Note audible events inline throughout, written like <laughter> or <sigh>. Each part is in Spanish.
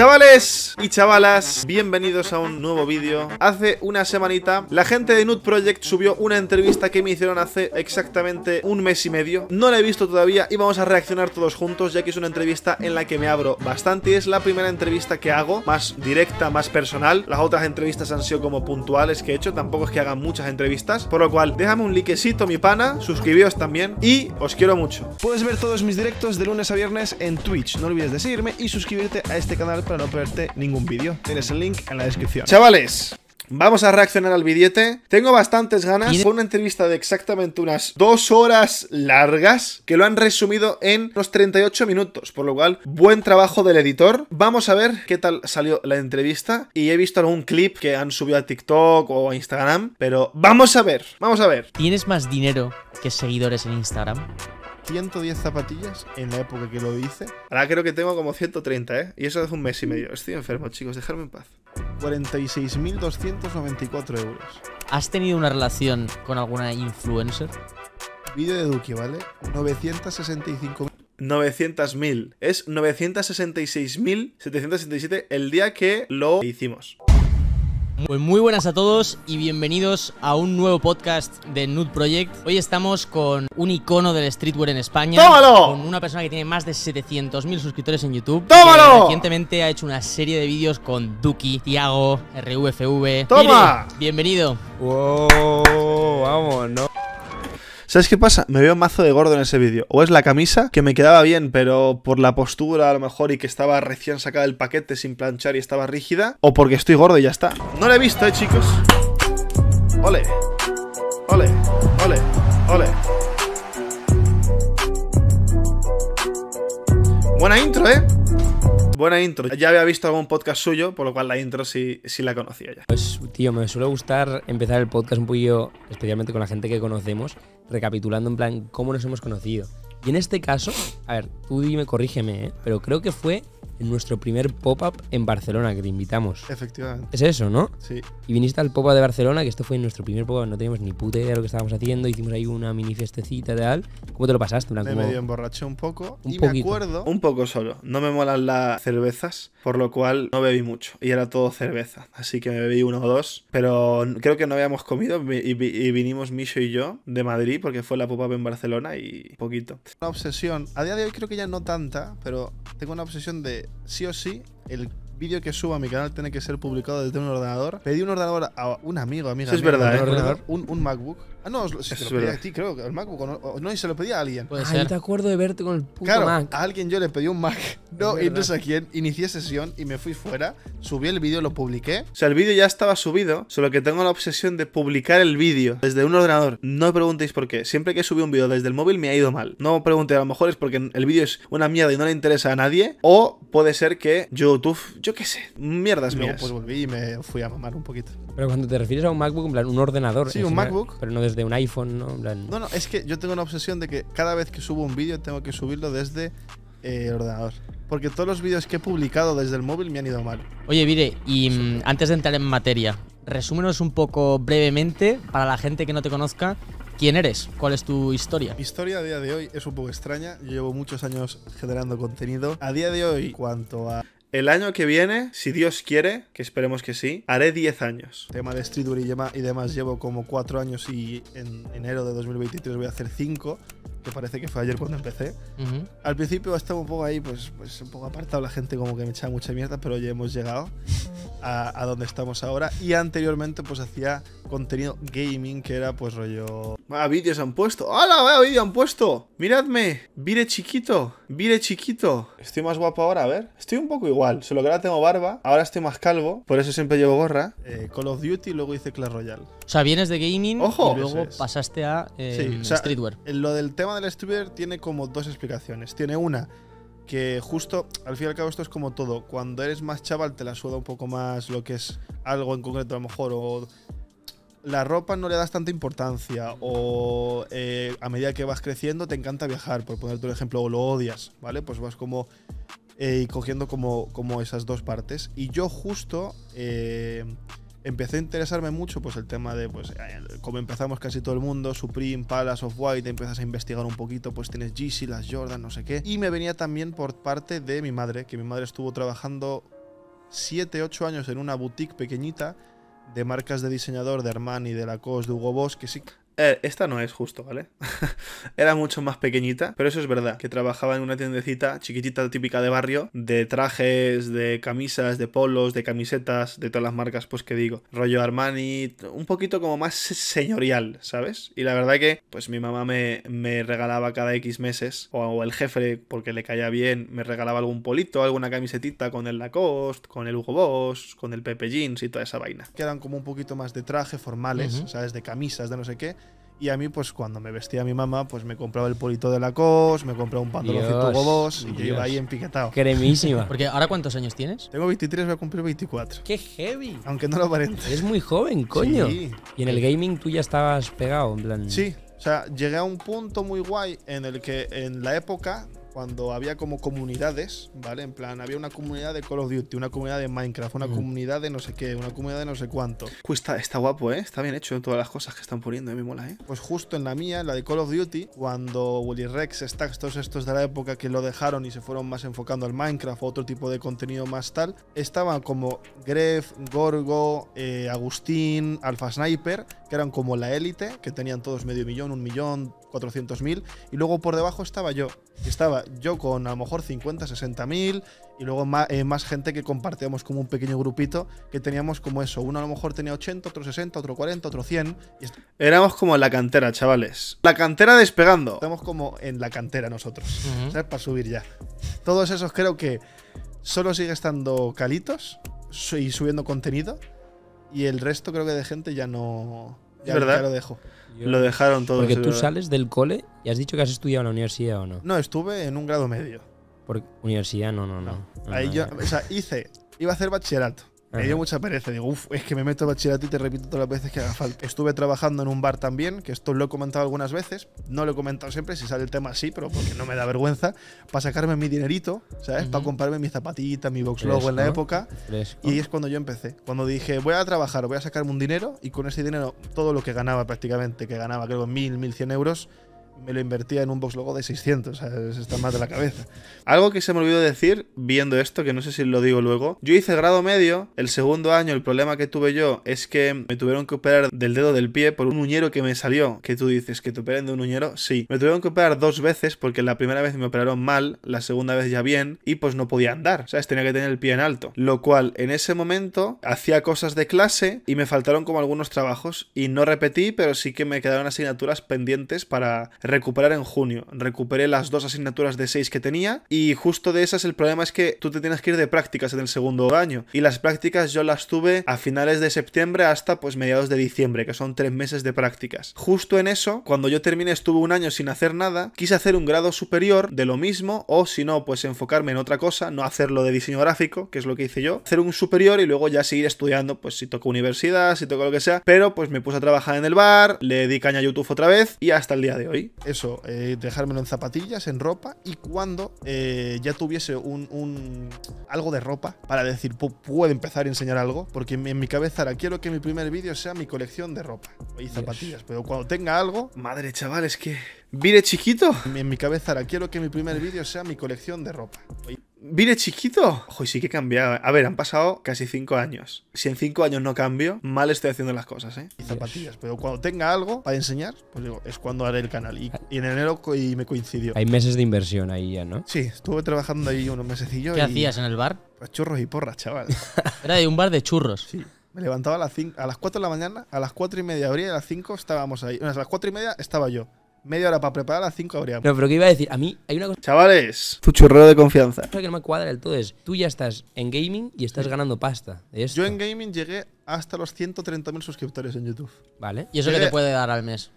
Chavales y chavalas, bienvenidos a un nuevo vídeo Hace una semanita, la gente de Nude Project subió una entrevista que me hicieron hace exactamente un mes y medio No la he visto todavía y vamos a reaccionar todos juntos ya que es una entrevista en la que me abro bastante y Es la primera entrevista que hago, más directa, más personal Las otras entrevistas han sido como puntuales que he hecho, tampoco es que hagan muchas entrevistas Por lo cual, déjame un likecito mi pana, suscribíos también y os quiero mucho Puedes ver todos mis directos de lunes a viernes en Twitch, no olvides de seguirme y suscribirte a este canal para no perderte ningún vídeo. Tienes el link en la descripción. Chavales, Vamos a reaccionar al billete. Tengo bastantes ganas. Fue una entrevista de exactamente unas dos horas largas que lo han resumido en unos 38 minutos. Por lo cual, buen trabajo del editor. Vamos a ver qué tal salió la entrevista. Y he visto algún clip que han subido a TikTok o a Instagram. Pero vamos a ver, vamos a ver. ¿Tienes más dinero que seguidores en Instagram? 110 zapatillas en la época que lo hice. Ahora creo que tengo como 130, ¿eh? Y eso hace un mes y medio. Estoy enfermo, chicos, dejadme en paz. 46.294 euros. ¿Has tenido una relación con alguna influencer? Vídeo de Duque, ¿vale? 965.000. 900.000. Es 966.767 el día que lo hicimos. Pues muy buenas a todos y bienvenidos a un nuevo podcast de Nude Project. Hoy estamos con un icono del streetwear en España. ¡Tómalo! Con una persona que tiene más de 700.000 suscriptores en YouTube. ¡Tómalo! recientemente ha hecho una serie de vídeos con Duki, Tiago, RVFV. ¡Toma! bienvenido. ¡Wow! Vamos, ¿no? ¿Sabes qué pasa? Me veo mazo de gordo en ese vídeo. O es la camisa, que me quedaba bien, pero por la postura a lo mejor y que estaba recién sacada del paquete sin planchar y estaba rígida. O porque estoy gordo y ya está. No la he visto, eh, chicos. Ole. Ole. Ole. Ole. Buena intro, ¿eh? Buena intro. Ya había visto algún podcast suyo, por lo cual la intro sí, sí la conocía ya. Pues, tío, me suele gustar empezar el podcast un poquillo, especialmente con la gente que conocemos, recapitulando en plan cómo nos hemos conocido. Y en este caso, a ver, tú dime, corrígeme, ¿eh? pero creo que fue en nuestro primer pop-up en Barcelona que te invitamos. Efectivamente. Es eso, ¿no? Sí. Y viniste al pop-up de Barcelona, que esto fue en nuestro primer pop-up, no teníamos ni puta idea de lo que estábamos haciendo, hicimos ahí una mini fiestecita y tal. ¿Cómo te lo pasaste? Blanco? me medio emborraché un poco un y me acuerdo... Un poco solo, no me molan las cervezas, por lo cual no bebí mucho y era todo cerveza, así que me bebí uno o dos, pero creo que no habíamos comido y, vinimos Misho y yo de Madrid porque fue la pop-up en Barcelona y poquito. Una obsesión, a día de hoy creo que ya no tanta, pero tengo una obsesión de sí o sí, el vídeo que suba a mi canal tiene que ser publicado desde un ordenador. Pedí un ordenador a un amigo, amiga. mí. es verdad, un, un MacBook Ah, no, se lo pedía a ti, creo el MacBook. No, no, se lo pedía a alguien. Ah, te acuerdo de verte con el puto claro, A alguien yo le pedí un Mac. No, y no sé a quién. Inicié sesión y me fui fuera. Subí el vídeo, lo publiqué. O sea, el vídeo ya estaba subido, solo que tengo la obsesión de publicar el vídeo desde un ordenador. No me preguntéis por qué. Siempre que subí un vídeo desde el móvil me ha ido mal. No me preguntéis, a lo mejor es porque el vídeo es una mierda y no le interesa a nadie. O puede ser que YouTube, yo qué sé, mierdas pues volví y me fui a mamar un poquito. Pero cuando te refieres a un MacBook, en plan, un ordenador. Sí, un MacBook de un iPhone, ¿no? No, no, es que yo tengo una obsesión de que cada vez que subo un vídeo tengo que subirlo desde eh, el ordenador. Porque todos los vídeos que he publicado desde el móvil me han ido mal. Oye, Vire, y mm, antes de entrar en materia, resúmenos un poco brevemente, para la gente que no te conozca, ¿quién eres? ¿Cuál es tu historia? Mi historia a día de hoy es un poco extraña. Yo llevo muchos años generando contenido. A día de hoy, cuanto a el año que viene, si Dios quiere, que esperemos que sí, haré 10 años. Tema de Streetwear y demás, llevo como 4 años y en enero de 2023 voy a hacer 5 que parece que fue ayer cuando empecé. Al principio estaba un poco ahí, pues, pues, un poco apartado, la gente como que me echaba mucha mierda, pero ya hemos llegado a, donde estamos ahora. Y anteriormente pues hacía contenido gaming que era pues rollo... ¡Ah, vídeos han puesto! ¡Hola, vaya vídeo han puesto! ¡Miradme! ¡Vire chiquito! ¡Vire chiquito! Estoy más guapo ahora, a ver. Estoy un poco igual, solo que ahora tengo barba, ahora estoy más calvo, por eso siempre llevo gorra. Eh, Call of Duty luego hice Clash Royale. O sea, vienes de gaming y luego pasaste a eh, sí, streetwear. Lo del tema del streamer tiene como dos explicaciones. Tiene una, que justo, al fin y al cabo, esto es como todo. Cuando eres más chaval, te la suda un poco más lo que es algo en concreto, a lo mejor, o la ropa no le das tanta importancia o eh, a medida que vas creciendo te encanta viajar, por ponerte un ejemplo, o lo odias, ¿vale? Pues vas como eh, cogiendo como, como esas dos partes. Y yo justo eh, empecé a interesarme mucho pues el tema de pues eh, como empezamos casi todo el mundo Supreme Palace of White empiezas a investigar un poquito pues tienes Yeezy las Jordan no sé qué y me venía también por parte de mi madre que mi madre estuvo trabajando 7 8 años en una boutique pequeñita de marcas de diseñador de Armani de Lacoste de Hugo Boss que sí eh, esta no es justo, ¿vale? <laughs> Era mucho más pequeñita, pero eso es verdad, que trabajaba en una tiendecita chiquitita típica de barrio, de trajes, de camisas, de polos, de camisetas, de todas las marcas, pues que digo, rollo Armani, un poquito como más <laughs> señorial, ¿sabes? Y la verdad que, pues mi mamá me, me regalaba cada X meses, o, el jefe, porque le caía bien, me regalaba algún polito, alguna camisetita con el Lacoste, con el Hugo Boss, con el Pepe Jeans y toda esa vaina. Quedan como un poquito más de traje, formales, ¿sabes? De camisas, de no sé qué y a mí, pues cuando me vestía mi mamá, pues me compraba el polito de la cos, me compraba un pantaloncito Hugo y yo iba ahí empiquetado. Cremísima. <laughs> Porque ahora cuántos años tienes? Tengo 23, voy a cumplir 24. ¡Qué heavy! Aunque no lo aparente. es muy joven, coño. Y en el gaming tú ya estabas pegado, en plan. Sí. O sea, llegué a un punto muy guay en el que en la época cuando había como comunidades, ¿vale? En plan, había una comunidad de Call of Duty, una comunidad de Minecraft, una comunidad de no sé qué, una comunidad de no sé cuánto. Cuesta, está, guapo, ¿eh? Está bien hecho en todas las cosas que están poniendo, ¿eh? me mola, ¿eh? Pues justo en la mía, la de Call of Duty, cuando Willy Rex, Stacks, todos estos de la época que lo dejaron y se fueron más enfocando al Minecraft o otro tipo de contenido más tal, estaban como Gref, Gorgo, eh, Agustín, Alpha Sniper que eran como la élite, que tenían todos medio millón, un millón, cuatrocientos mil, y luego por debajo estaba yo. Estaba yo con a lo mejor 50, sesenta mil, y luego eh, más, gente que compartíamos como un pequeño grupito, que teníamos como eso, uno a lo mejor tenía 80, otro 60, otro 40, otro 100. Y Éramos como en la cantera, chavales. La cantera despegando. Estamos como en la cantera nosotros, Para subir ya. Todos esos creo que solo sigue estando calitos y subiendo contenido y el resto creo que de gente ya no. Ya, ¿verdad? lo dejo. lo dejaron todo. Porque tú sales del cole y has dicho que has estudiado en la universidad o no. No, estuve en un grado medio. Por universidad, no, no, no. Ahí yo, o sea, hice, iba a hacer bachillerato. Me dio mucha pereza. Digo, uff, es que me meto a bachillerato y te repito todas las veces que haga falta. Estuve trabajando en un bar también, que esto lo he comentado algunas veces. No lo he comentado siempre, si sale el tema sí, pero porque no me da vergüenza. Para sacarme mi dinerito, ¿sabes? Para comprarme mi zapatita, mi box logo en la época. Y es cuando yo empecé. Cuando dije, voy a trabajar, voy a sacarme un dinero y con ese dinero, todo lo que ganaba prácticamente, que ganaba creo mil, mil cien euros, me lo invertía en un box logo de 600. se Está más de la cabeza. Algo que se me olvidó decir viendo esto, que no sé si lo digo luego. Yo hice grado medio. El segundo año, el problema que tuve yo es que me tuvieron que operar del dedo del pie por un uñero que me salió. Que tú dices que te operen de un uñero. Sí. Me tuvieron que operar dos veces porque la primera vez me operaron mal, la segunda vez ya bien, y pues no podía andar. O sea, Tenía que tener el pie en alto. Lo cual en ese momento hacía cosas de clase y me faltaron como algunos trabajos. Y no repetí, pero sí que me quedaron asignaturas pendientes para recuperar en junio. Recuperé las dos asignaturas de seis que tenía y justo de esas el problema es que tú te tienes que ir de prácticas en el segundo año y las prácticas yo las tuve a finales de septiembre hasta pues mediados de diciembre, que son tres meses de prácticas. Justo en eso, cuando yo terminé estuve un año sin hacer nada, quise hacer un grado superior de lo mismo o si no pues enfocarme en otra cosa, no hacerlo de diseño gráfico, que es lo que hice yo, hacer un superior y luego ya seguir estudiando pues si toco universidad, si toco lo que sea, pero pues me puse a trabajar en el bar, le di caña a YouTube otra vez y hasta el día de hoy eso, eh, dejármelo en zapatillas, en ropa, y cuando eh, ya tuviese un, un, algo de ropa para decir, puedo empezar a enseñar algo, porque en mi, cabeza ahora quiero que mi primer vídeo sea mi colección de ropa y zapatillas, pero cuando tenga algo, madre chaval, es que... ¿Vire chiquito? En mi cabeza ahora quiero que mi primer vídeo sea mi colección de ropa. Vine chiquito. Ojo, sí que he cambiado. Eh. A ver, han pasado casi cinco años. Si en cinco años no cambio, mal estoy haciendo las cosas, ¿eh? Y zapatillas. Pero cuando tenga algo para enseñar, pues digo, es cuando haré el canal. Y, en enero y me coincidió. Hay meses de inversión ahí ya, ¿no? Sí, estuve trabajando ahí unos mesecillos. ¿Qué hacías en el bar? Pues churros y porras, chaval. <laughs> Era de un bar de churros. Sí. Me levantaba a las, a las 4 de la mañana, a las 4 y media abría a las 5 estábamos ahí. a las 4 y media estaba yo media hora para preparar, a las 5 habría. No, pero ¿qué iba a decir? A mí hay una cosa. Chavales, tu churrero de confianza. cosa que no me cuadra del todo es: tú ya estás en gaming y estás ganando pasta. Yo en gaming llegué hasta los 130.000 suscriptores en YouTube. Vale. ¿Y eso qué te puede dar al mes?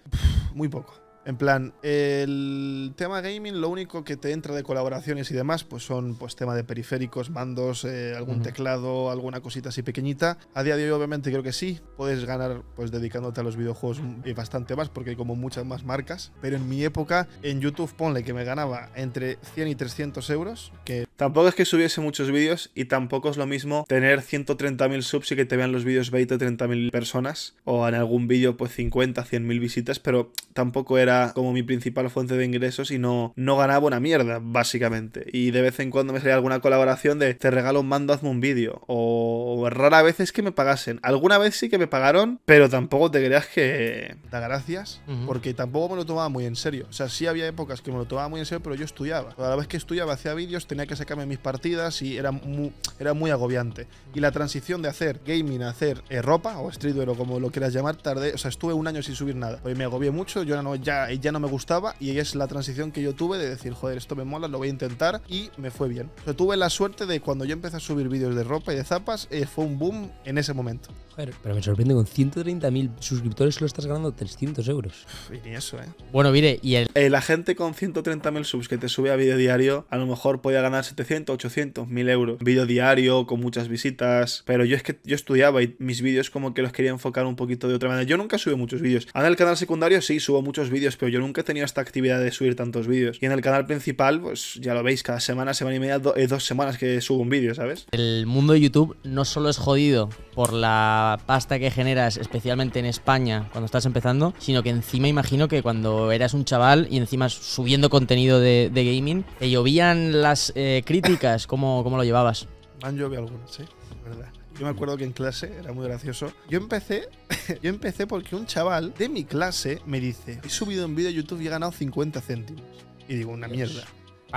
Muy poco. En plan, el tema gaming, lo único que te entra de colaboraciones y demás, pues son pues tema de periféricos, mandos, eh, algún teclado, alguna cosita así pequeñita. A día de hoy, obviamente, creo que sí. Puedes ganar pues dedicándote a los videojuegos y bastante más, porque hay como muchas más marcas. Pero en mi época, en YouTube, ponle que me ganaba entre 100 y 300 euros, que Tampoco es que subiese muchos vídeos y tampoco es lo mismo tener 130.000 subs y que te vean los vídeos 20 o 30.000 personas o en algún vídeo pues 50, 100.000 visitas, pero tampoco era como mi principal fuente de ingresos y no, no ganaba una mierda, básicamente. Y de vez en cuando me salía alguna colaboración de te regalo un mando, hazme un vídeo. O rara vez es que me pagasen. Alguna vez sí que me pagaron, pero tampoco te creas que. Da gracias, porque tampoco me lo tomaba muy en serio. O sea, sí había épocas que me lo tomaba muy en serio, pero yo estudiaba. Cada vez que estudiaba, hacía vídeos, tenía que sacarme mis partidas y era muy, era muy agobiante. Y la transición de hacer gaming a hacer eh, ropa o streetwear o como lo quieras llamar, tarde O sea, estuve un año sin subir nada. Hoy pues me agobié mucho, yo no, ya y ya no me gustaba y es la transición que yo tuve de decir, joder, esto me mola, lo voy a intentar y me fue bien. tuve la suerte de cuando yo empecé a subir vídeos de ropa y de zapas, eh, fue un boom en ese momento. Joder, pero me sorprende, con 130.000 suscriptores solo estás ganando 300 euros. ni eso, ¿eh? Bueno, mire, y el... Eh, la gente con 130.000 subs que te sube a vídeo diario, a lo mejor podía ganar 700, 800, 1000 euros. Vídeo diario, con muchas visitas, pero yo es que yo estudiaba y mis vídeos como que los quería enfocar un poquito de otra manera. Yo nunca subí muchos vídeos. Ahora en el canal secundario sí subo muchos vídeos pero yo nunca he tenido esta actividad de subir tantos vídeos. Y en el canal principal, pues ya lo veis, cada semana, semana y media, eh, dos semanas que subo un vídeo, ¿sabes? El mundo de YouTube no solo es jodido por la pasta que generas, especialmente en España, cuando estás empezando, sino que encima imagino que cuando eras un chaval y encima subiendo contenido de, gaming, te llovían las eh, críticas, ¿cómo, ¿cómo lo llevabas? Han llovido algunas, sí, verdad. Yo me acuerdo que en clase era muy gracioso. Yo empecé, <laughs> yo empecé porque un chaval de mi clase me dice, he subido un vídeo a YouTube y he ganado 50 céntimos. Y digo, una mierda.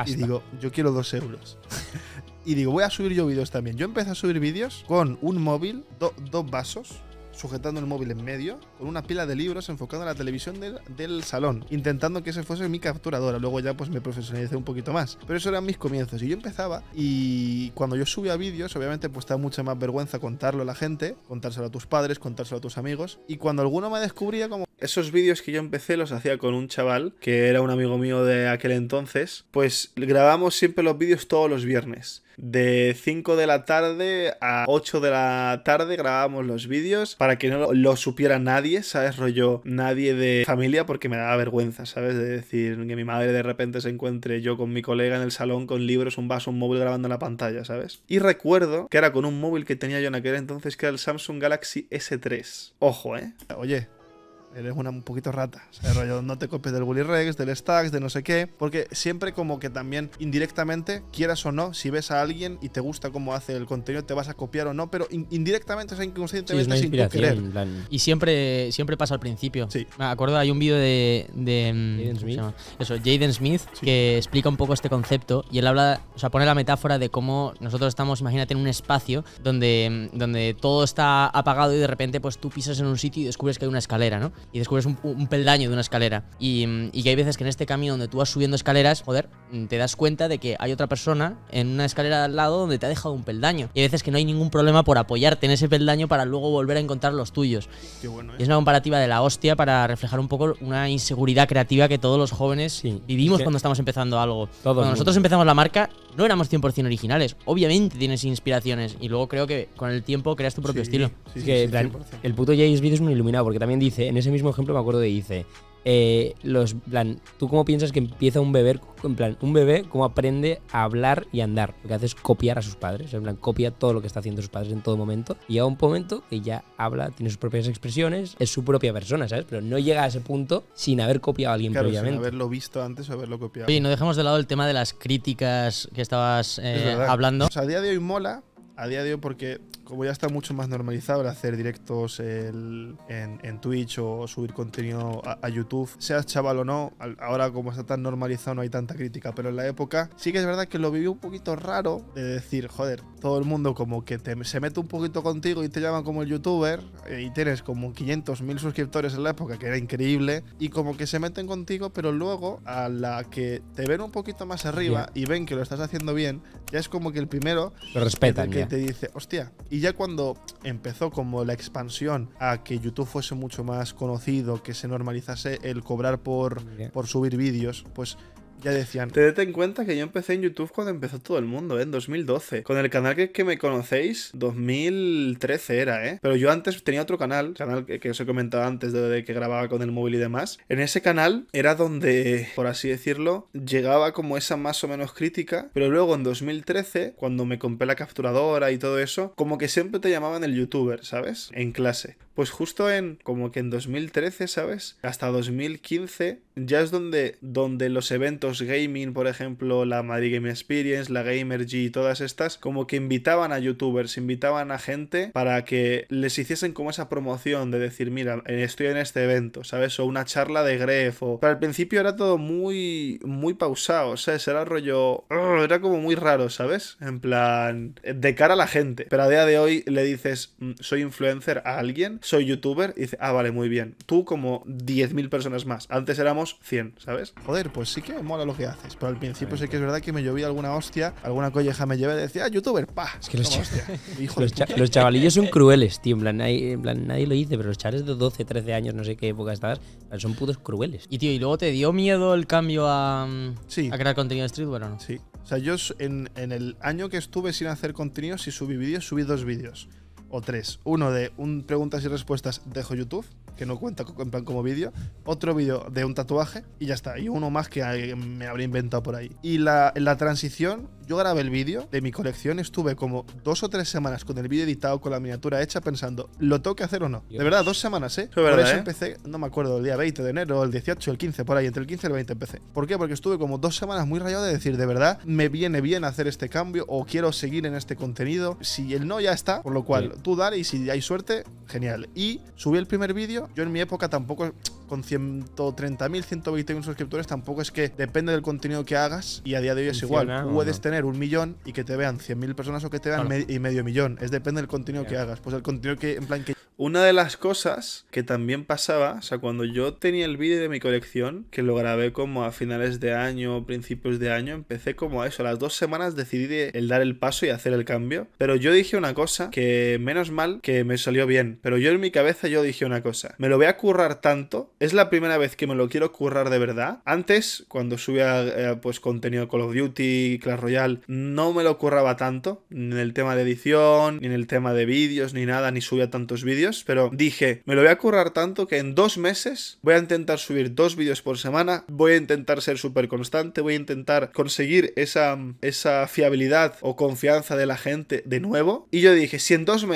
Y digo, yo quiero dos euros. <laughs> y digo, voy a subir yo vídeos también. Yo empecé a subir vídeos con un móvil, dos vasos, sujetando el móvil en medio, con una pila de libros enfocando a la televisión del, salón, intentando que ese fuese mi capturadora. Luego ya pues me profesionalicé un poquito más. Pero eso eran mis comienzos. Y yo empezaba y cuando yo subía vídeos, obviamente pues mucha más vergüenza contarlo a la gente, contárselo a tus padres, contárselo a tus amigos. Y cuando alguno me descubría como... Esos vídeos que yo empecé los hacía con un chaval, que era un amigo mío de aquel entonces, pues grabamos siempre los vídeos todos los viernes. De 5 de la tarde a 8 de la tarde grabábamos los vídeos para que no lo supiera nadie, ¿sabes? Rollo nadie de familia porque me daba vergüenza, ¿sabes? De decir que mi madre de repente se encuentre yo con mi colega en el salón con libros, un vaso, un móvil grabando en la pantalla, ¿sabes? Y recuerdo que era con un móvil que tenía yo en aquel entonces que era el Samsung Galaxy S3. Ojo, ¿eh? Oye, Eres una un poquito rata. O rollo, no te copies del Willy Rex, del Stacks, de no sé qué. Porque siempre como que también indirectamente, quieras o no, si ves a alguien y te gusta cómo hace el contenido, te vas a copiar o no, pero indirectamente, o sea, inconscientemente sí, sin Y siempre, siempre pasa al principio. Sí. Me acuerdo, hay un vídeo de, mm, Jaden Smith. Eso, Jaden Smith, que explica un poco este concepto y él habla, o sea, pone la metáfora de cómo nosotros estamos, imagínate, en un espacio donde, mm, donde todo está apagado y de repente pues tú pisas en un sitio y descubres que hay una escalera, ¿no? y descubres un, peldaño de una escalera. Y, que hay veces que en este camino donde tú vas subiendo escaleras, joder, mm, te das cuenta de que hay otra persona en una escalera al lado donde te ha dejado un peldaño. Y hay veces que no hay ningún problema por apoyarte en ese peldaño para luego volver a encontrar los tuyos. ¿eh? y es una comparativa de la hostia para reflejar un poco una inseguridad creativa que todos los jóvenes vivimos cuando estamos empezando algo. cuando nosotros empezamos la marca, no éramos 100% originales. Obviamente tienes inspiraciones y luego creo que con el tiempo creas tu propio estilo. el puto James Video es muy iluminado porque también dice ese mismo ejemplo me acuerdo de dice eh, los, plan, ¿tú cómo piensas que empieza un bebé, en plan, un bebé cómo aprende a hablar y andar? Lo que hace es copiar a sus padres, en plan, copia todo lo que está haciendo sus padres en todo momento. Y a un momento que ya habla, tiene sus propias expresiones, es su propia persona, ¿sabes? Pero no llega a ese punto sin haber copiado a alguien previamente. Sin haberlo visto antes o haberlo copiado. no dejemos de lado el tema de las críticas que estabas eh, hablando. O pues sea, a día de hoy mola, a día de hoy porque como ya está mucho más normalizado el hacer directos en, Twitch o subir contenido a, YouTube, seas chaval o no, ahora como está tan normalizado no hay tanta crítica, pero en la época sí que es verdad que lo viví un poquito raro de decir, joder, todo el mundo como que se mete un poquito contigo y te llaman como el youtuber eh, y tienes como 500.000 suscriptores en la época, que era increíble, y como que se meten contigo, pero luego a la que te ven un poquito más arriba y ven que lo estás haciendo bien, ya es como que el primero... Que, te dice, hostia, y ya cuando empezó como la expansión a que YouTube fuese mucho más conocido, que se normalizase el cobrar por, por subir vídeos, pues ya decían. Tened en cuenta que yo empecé en YouTube cuando empezó todo el mundo, ¿eh? En 2012. Con el canal que, que me conocéis, 2013 era, ¿eh? Pero yo antes tenía otro canal, canal que, os he comentado antes de, que grababa con el móvil y demás. En ese canal era donde, por así decirlo, llegaba como esa más o menos crítica, pero luego en 2013, cuando me compré la capturadora y todo eso, como que siempre te llamaban el youtuber, ¿sabes? En clase. Pues justo en como que en 2013, ¿sabes? Hasta 2015 ya es donde, donde los eventos gaming, por ejemplo, la Madrid Game Experience, la Gamergy y todas estas, como que invitaban a youtubers, invitaban a gente para que les hiciesen como esa promoción de decir, mira, eh, estoy en este evento, ¿sabes? O una charla de Gref o... Pero al principio era todo muy, muy pausado, sea... Era rollo... Era como muy raro, ¿sabes? En plan... De cara a la gente. Pero a día de hoy le dices, mm, soy influencer a alguien soy youtuber, y dice, ah, vale, muy bien. Tú como 10.000 personas más. Antes éramos 100, ¿sabes? Joder, pues sí que mola lo que haces. Pero al principio sí, que es verdad que me llovía alguna hostia, alguna colleja me llevé y decía, ah, youtuber, pa. Es que <laughs> los, chavalillos son crueles, tío. En plan, nadie, nadie lo dice, pero los chavales de 12, 13 años, no sé qué época estabas, son putos crueles. Y tío, ¿y luego te dio miedo el cambio a, mm, crear contenido de streetwear o no? Sí. O sea, yo en, en el año que estuve sin hacer contenido, si subí vídeos, subí dos vídeos o tres. Uno de un preguntas y respuestas dejo YouTube, que no cuenta en plan como vídeo. Otro vídeo de un tatuaje y ya está. Y uno más que me habría inventado por ahí. Y la, transición, yo grabé el vídeo de mi colección. Estuve como dos o tres semanas con el vídeo editado, con la miniatura hecha, pensando, ¿lo tengo que hacer o no? De verdad, dos semanas, ¿eh? por eso ¿eh? empecé, no me acuerdo, el día 20 de enero, el 18, el 15, por ahí, entre el 15 y el 20 empecé. ¿Por qué? Porque estuve como dos semanas muy rayado de decir, de verdad, me viene bien hacer este cambio o quiero seguir en este contenido. Si el no ya está, por lo cual tú y si hay suerte, genial. Y subí el primer vídeo, yo en mi época tampoco con 130.000, 121 suscriptores, tampoco es que depende del contenido que hagas y a día de hoy es igual. Puedes tener un millón y que te vean 100.000 personas o que te vean y medio millón. Es depende del contenido que hagas. Pues el contenido que, en plan, que una de las cosas que también pasaba, o sea, cuando yo tenía el vídeo de mi colección, que lo grabé como a finales de año, principios de año, empecé como a eso, las dos semanas decidí el dar el paso y hacer el cambio. Pero yo dije una cosa que menos mal que me salió bien. Pero yo en mi cabeza yo dije una cosa. Me lo voy a currar tanto. Es la primera vez que me lo quiero currar de verdad. Antes, cuando subía eh, pues contenido Call of Duty, Clash Royale, no me lo curraba tanto. Ni en el tema de edición, ni en el tema de vídeos, ni nada, ni subía tantos vídeos. Pero dije, me lo voy a currar tanto que en dos meses voy a intentar subir dos vídeos por semana. Voy a intentar ser súper constante. Voy a intentar conseguir esa, esa fiabilidad o confianza de la gente de nuevo. Y yo dije, si en dos meses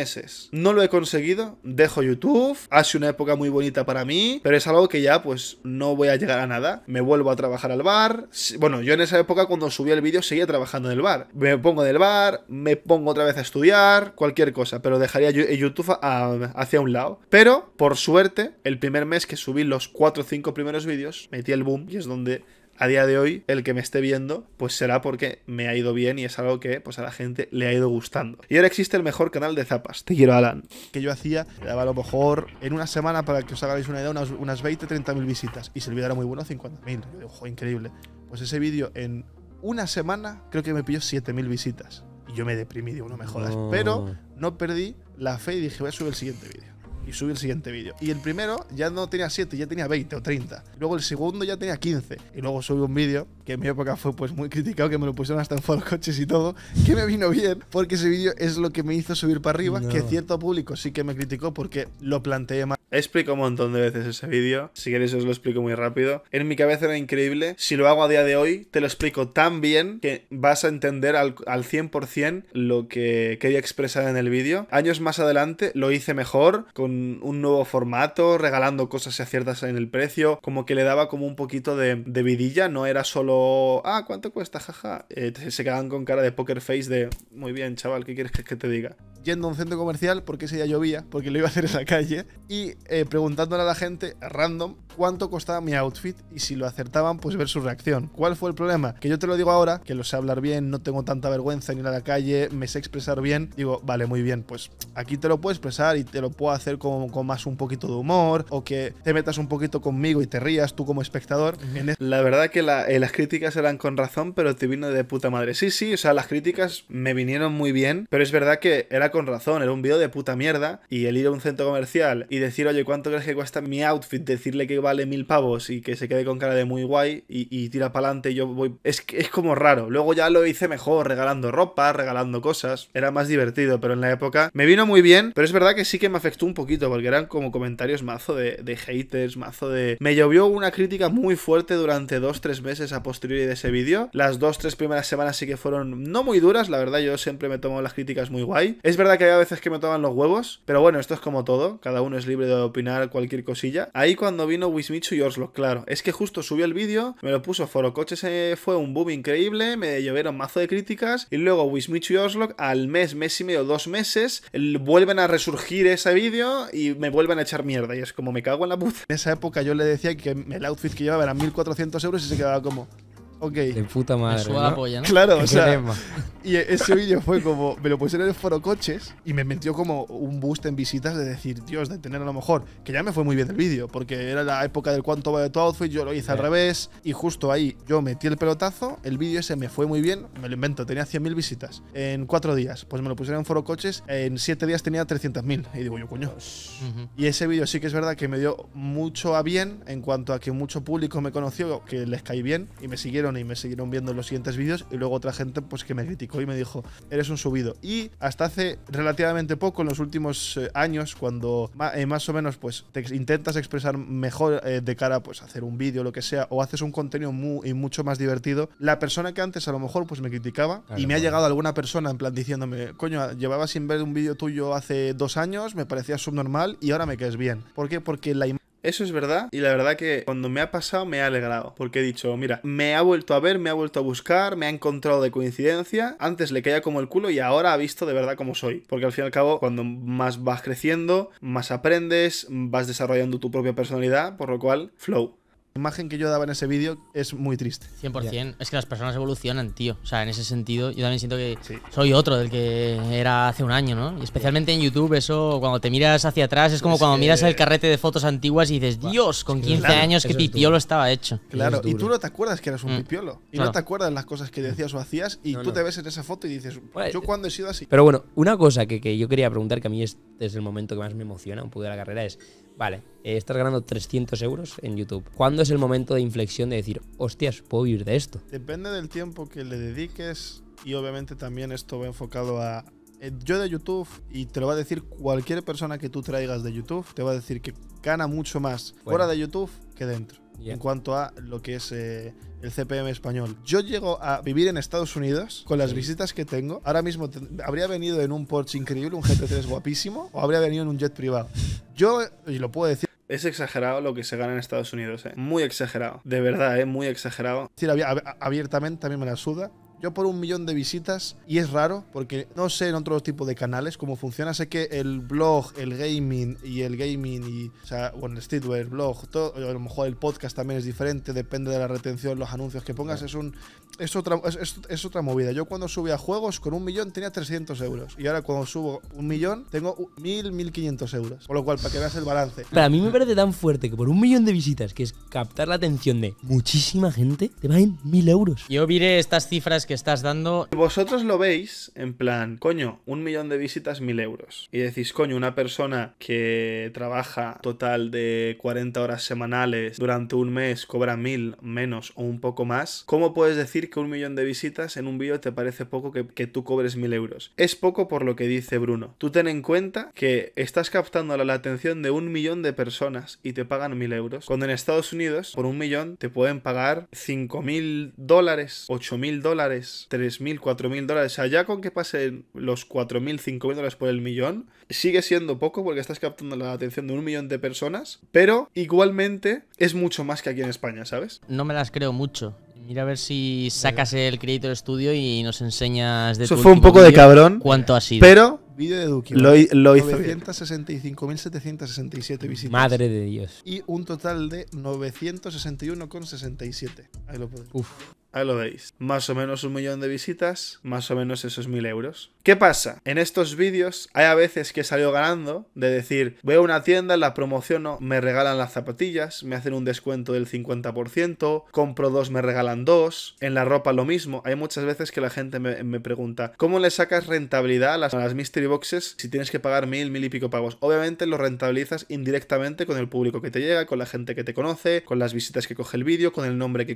no lo he conseguido, dejo YouTube, ha sido una época muy bonita para mí, pero es algo que ya pues no voy a llegar a nada. Me vuelvo a trabajar al bar, bueno, yo en esa época cuando subí el vídeo seguía trabajando en el bar. Me pongo del bar, me pongo otra vez a estudiar, cualquier cosa, pero dejaría eh, YouTube hacia un lado. Pero, por suerte, el primer mes que subí los 4 o 5 primeros vídeos, metí el boom y es donde a día de hoy el que me esté viendo, pues será porque me ha ido bien y es algo que pues a la gente le ha ido gustando. Y ahora existe el mejor canal de zapas, Te quiero Alan. Que yo hacía, le daba a lo mejor en una semana para que os hagáis una idea, unas, 20, 30 mil visitas. Y si el vídeo era muy bueno, 50 mil. Ojo, increíble. Pues ese vídeo en una semana creo que me pilló 7 mil visitas. Y yo me deprimí, digo, no me jodas. Pero no perdí la fe y dije, voy a subir el siguiente vídeo y subí el siguiente vídeo. Y el primero ya no tenía 7, ya tenía 20 o 30. Luego el segundo ya tenía 15. Y luego subí un vídeo que en mi época fue pues muy criticado, que me lo pusieron hasta en foros coches y todo, que me vino bien, porque ese vídeo es lo que me hizo subir para arriba, que cierto público sí que me criticó porque lo planteé mal. Explico un montón de veces ese vídeo, si queréis os lo explico muy rápido. En mi cabeza era increíble, si lo hago a día de hoy, te lo explico tan bien que vas a entender al, al 100% lo que quería expresar en el vídeo. Años más adelante lo hice mejor, con un, nuevo formato, regalando cosas y aciertas en el precio, como que le daba como un poquito de, vidilla, no era solo, ah, ¿cuánto cuesta? Jaja. Eh, se quedan con cara de poker face de, muy bien, chaval, ¿qué quieres que te diga? yendo a un centro comercial porque ese día llovía, porque lo iba a hacer en la calle, y eh, preguntándole a la gente random cuánto costaba mi outfit y si lo acertaban, pues ver su reacción. ¿Cuál fue el problema? Que yo te lo digo ahora, que lo sé hablar bien, no tengo tanta vergüenza en ir a la calle, me sé expresar bien. Digo, vale, muy bien, pues aquí te lo puedo expresar y te lo puedo hacer con, con más un poquito de humor o que te metas un poquito conmigo y te rías tú como espectador. La verdad que eh, las críticas eran con razón, pero te vino de puta madre. Sí, sí, o sea, las críticas me vinieron muy bien, pero es verdad que era con razón, era un vídeo de puta mierda. Y el ir a un centro comercial y decir, oye, ¿cuánto crees que cuesta mi outfit? Decirle que vale mil pavos y que se quede con cara de muy guay y, tira para adelante. Yo voy. Es, es como raro. Luego ya lo hice mejor, regalando ropa, regalando cosas. Era más divertido, pero en la época me vino muy bien. Pero es verdad que sí que me afectó un poquito porque eran como comentarios mazo de, de haters, mazo de. Me llovió una crítica muy fuerte durante dos, tres meses a posteriori de ese vídeo. Las dos, tres primeras semanas sí que fueron no muy duras, la verdad. Yo siempre me tomo las críticas muy guay. Es verdad que había veces que me toman los huevos, pero bueno, esto es como todo, cada uno es libre de opinar cualquier cosilla. Ahí cuando vino Wismichu y Oslo, claro, es que justo subió el vídeo, me lo puso Forocoche, se fue un boom increíble, me llovieron mazo de críticas, y luego Wismichu y Oslo al mes, mes y medio, dos meses, vuelven a resurgir ese vídeo y me vuelven a echar mierda, y es como me cago en la puta. En esa época yo le decía que el outfit que llevaba era 1400 euros y se quedaba como, Ok. De puta madre. Claro, o sea. Y ese vídeo fue como. Me lo pusieron en el foro coches y me metió como un boost en visitas de decir, Dios, de tener a lo mejor. Que ya me fue muy bien el vídeo, porque era la época del cuánto de tu outfit, yo lo hice al revés y justo ahí yo metí el pelotazo. El vídeo ese me fue muy bien, me lo invento, tenía 100.000 visitas en cuatro días. Pues me lo pusieron en foro coches, en siete días tenía 300.000. Y digo yo, coño. Y ese vídeo sí que es verdad que me dio mucho a bien en cuanto a que mucho público me conoció, que les caí bien y me siguieron y me siguieron viendo los siguientes vídeos y luego otra gente pues que me criticó y me dijo, eres un subido. Y hasta hace relativamente poco, en los últimos eh, años, cuando eh, más o menos pues te intentas expresar mejor eh, de cara pues hacer un vídeo, lo que sea, o haces un contenido muy, y mucho más divertido, la persona que antes a lo mejor pues me criticaba y me ha llegado alguna persona en plan diciéndome, coño, llevaba sin ver un vídeo tuyo hace dos años, me parecía subnormal y ahora me caes bien. ¿Por qué? Porque la imagen eso es verdad y la verdad que cuando me ha pasado me ha alegrado porque he dicho, mira, me ha vuelto a ver, me ha vuelto a buscar, me ha encontrado de coincidencia, antes le caía como el culo y ahora ha visto de verdad cómo soy. Porque al fin y al cabo, cuando más vas creciendo, más aprendes, vas desarrollando tu propia personalidad, por lo cual, flow. La imagen que yo daba en ese vídeo es muy triste. 100%. Es que las personas evolucionan, tío. O sea, en ese sentido, yo también siento que soy otro del que era hace un año, ¿no? Y especialmente en YouTube, eso, cuando te miras hacia atrás, es como pues cuando miras el carrete de fotos antiguas y dices, Dios, con 15 años, que pipiolo estaba hecho. Claro, y tú no te acuerdas que eras un mm. pipiolo. Y no te acuerdas las cosas que decías o hacías, y tú te ves en esa foto y dices, yo cuando he sido así. Pero bueno, una cosa que, que yo quería preguntar, que a mí este es desde el momento que más me emociona un poco de la carrera, es Vale, eh, estás ganando 300 euros en YouTube. ¿Cuándo es el momento de inflexión de decir, hostias, puedo vivir de esto? Depende del tiempo que le dediques y obviamente también esto va enfocado a... Eh, yo de YouTube, y te lo va a decir cualquier persona que tú traigas de YouTube, te va a decir que gana mucho más fuera de YouTube que dentro en cuanto a lo que es eh, el CPM español. Yo llego a vivir en Estados Unidos con las visitas que tengo. Ahora mismo habría venido en un Porsche increíble, un GT3 guapísimo, o habría venido en un jet privado. Yo, y lo puedo decir, es exagerado lo que se gana en Estados Unidos, ¿eh? Muy exagerado. De verdad, ¿eh? Muy exagerado. Sí, abiertamente también me la suda. Yo por un millón de visitas, y es raro, porque no sé en otro tipo de canales cómo funciona. Sé que el blog, el gaming y el gaming, y, o sea, bueno, el streetwear, blog, todo, a lo mejor el podcast también es diferente, depende de la retención, los anuncios que pongas. Es, un, es, otra, es, otra movida. Yo cuando subía juegos con un millón tenía 300 euros, y ahora cuando subo un millón tengo 1000, 1500 euros. Por lo cual, para que veas el balance. Para mí me parece tan fuerte que por un millón de visitas, que es captar la atención de muchísima gente, te en 1000 euros. Yo miré estas cifras que estás dando. Vosotros lo veis en plan, coño, un millón de visitas, mil euros. Y decís, coño, una persona que trabaja total de 40 horas semanales durante un mes cobra mil menos o un poco más. ¿Cómo puedes decir que un millón de visitas en un vídeo te parece poco que, que tú cobres mil euros? Es poco por lo que dice Bruno. Tú ten en cuenta que estás captando la atención de un millón de personas y te pagan mil euros. Cuando en Estados Unidos, por un millón, te pueden pagar cinco mil dólares, ocho mil dólares 3.000, 4.000 dólares, allá con que pasen los 4.000, 5.000 dólares por el millón, sigue siendo poco porque estás captando la atención de un millón de personas, pero igualmente es mucho más que aquí en España, ¿sabes? No me las creo mucho. Mira a ver si sacas el crédito de estudio y nos enseñas de Eso fue un poco de cabrón. ¿Cuánto ha Pero video de Duki. Lo, lo 965.767 visitas. Madre de Dios. Y un total de 961,67. Ahí lo podéis. Uf. Ahí lo veis. Más o menos un millón de visitas, más o menos esos mil euros. ¿Qué pasa? En estos vídeos hay a veces que salió ganando de decir, voy a una tienda, la promociono, me regalan las zapatillas, me hacen un descuento del 50%, compro dos, me regalan dos, en la ropa lo mismo. Hay muchas veces que la gente me, pregunta, ¿cómo le sacas rentabilidad a las, mystery boxes si tienes que pagar mil, mil y pico pagos? Obviamente lo rentabilizas indirectamente con el público que te llega, con la gente que te conoce, con las visitas que coge el vídeo, con el nombre que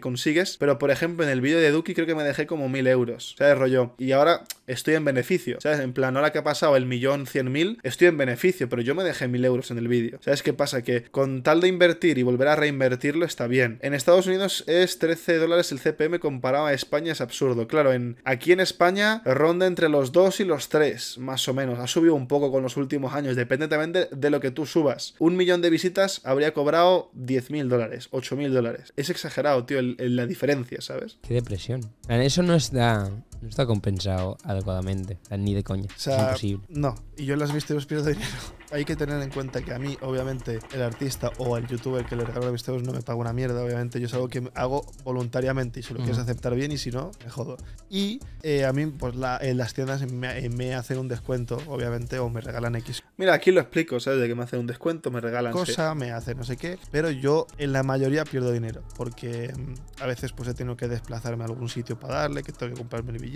consigues pero por ejemplo, en el vídeo de Duki creo que me dejé como mil euros. ¿Sabes, rollo? Y ahora estoy en beneficio. ¿Sabes? En plan, ahora que ha pasado el millón cien mil, estoy en beneficio, pero yo me dejé mil euros en el vídeo. ¿Sabes qué pasa? Que con tal de invertir y volver a reinvertirlo está bien. En Estados Unidos es 13 dólares el CPM comparado a España, es absurdo. Claro, en, aquí en España ronda entre los 2 y los 3, más o menos. Ha subido un poco con los últimos años, dependientemente de lo que tú subas. Un millón de visitas habría cobrado 10 mil dólares, ocho mil dólares. Es exagerado, tío, la diferencia Diferencia, ¿sabes? Qué depresión. Eso no es da no está compensado adecuadamente, ni de coña. es imposible. No, y yo en las misterios pierdo dinero. <laughs> Hay que tener en cuenta que a mí, obviamente, el artista o el youtuber que le regalo las no me paga una mierda, obviamente. Yo es algo que hago voluntariamente y si lo quieres aceptar bien y si no, me jodo. Y eh, a mí, pues en las tiendas eh, me, hacen un descuento, obviamente, o me regalan X. Mira, aquí lo explico, ¿sabes? De que me hacen un descuento, me regalan. Cosa, me hacen no sé qué. Pero yo en la mayoría pierdo dinero porque mm, a veces pues he tenido que desplazarme a algún sitio para darle, que tengo que comprarme el billete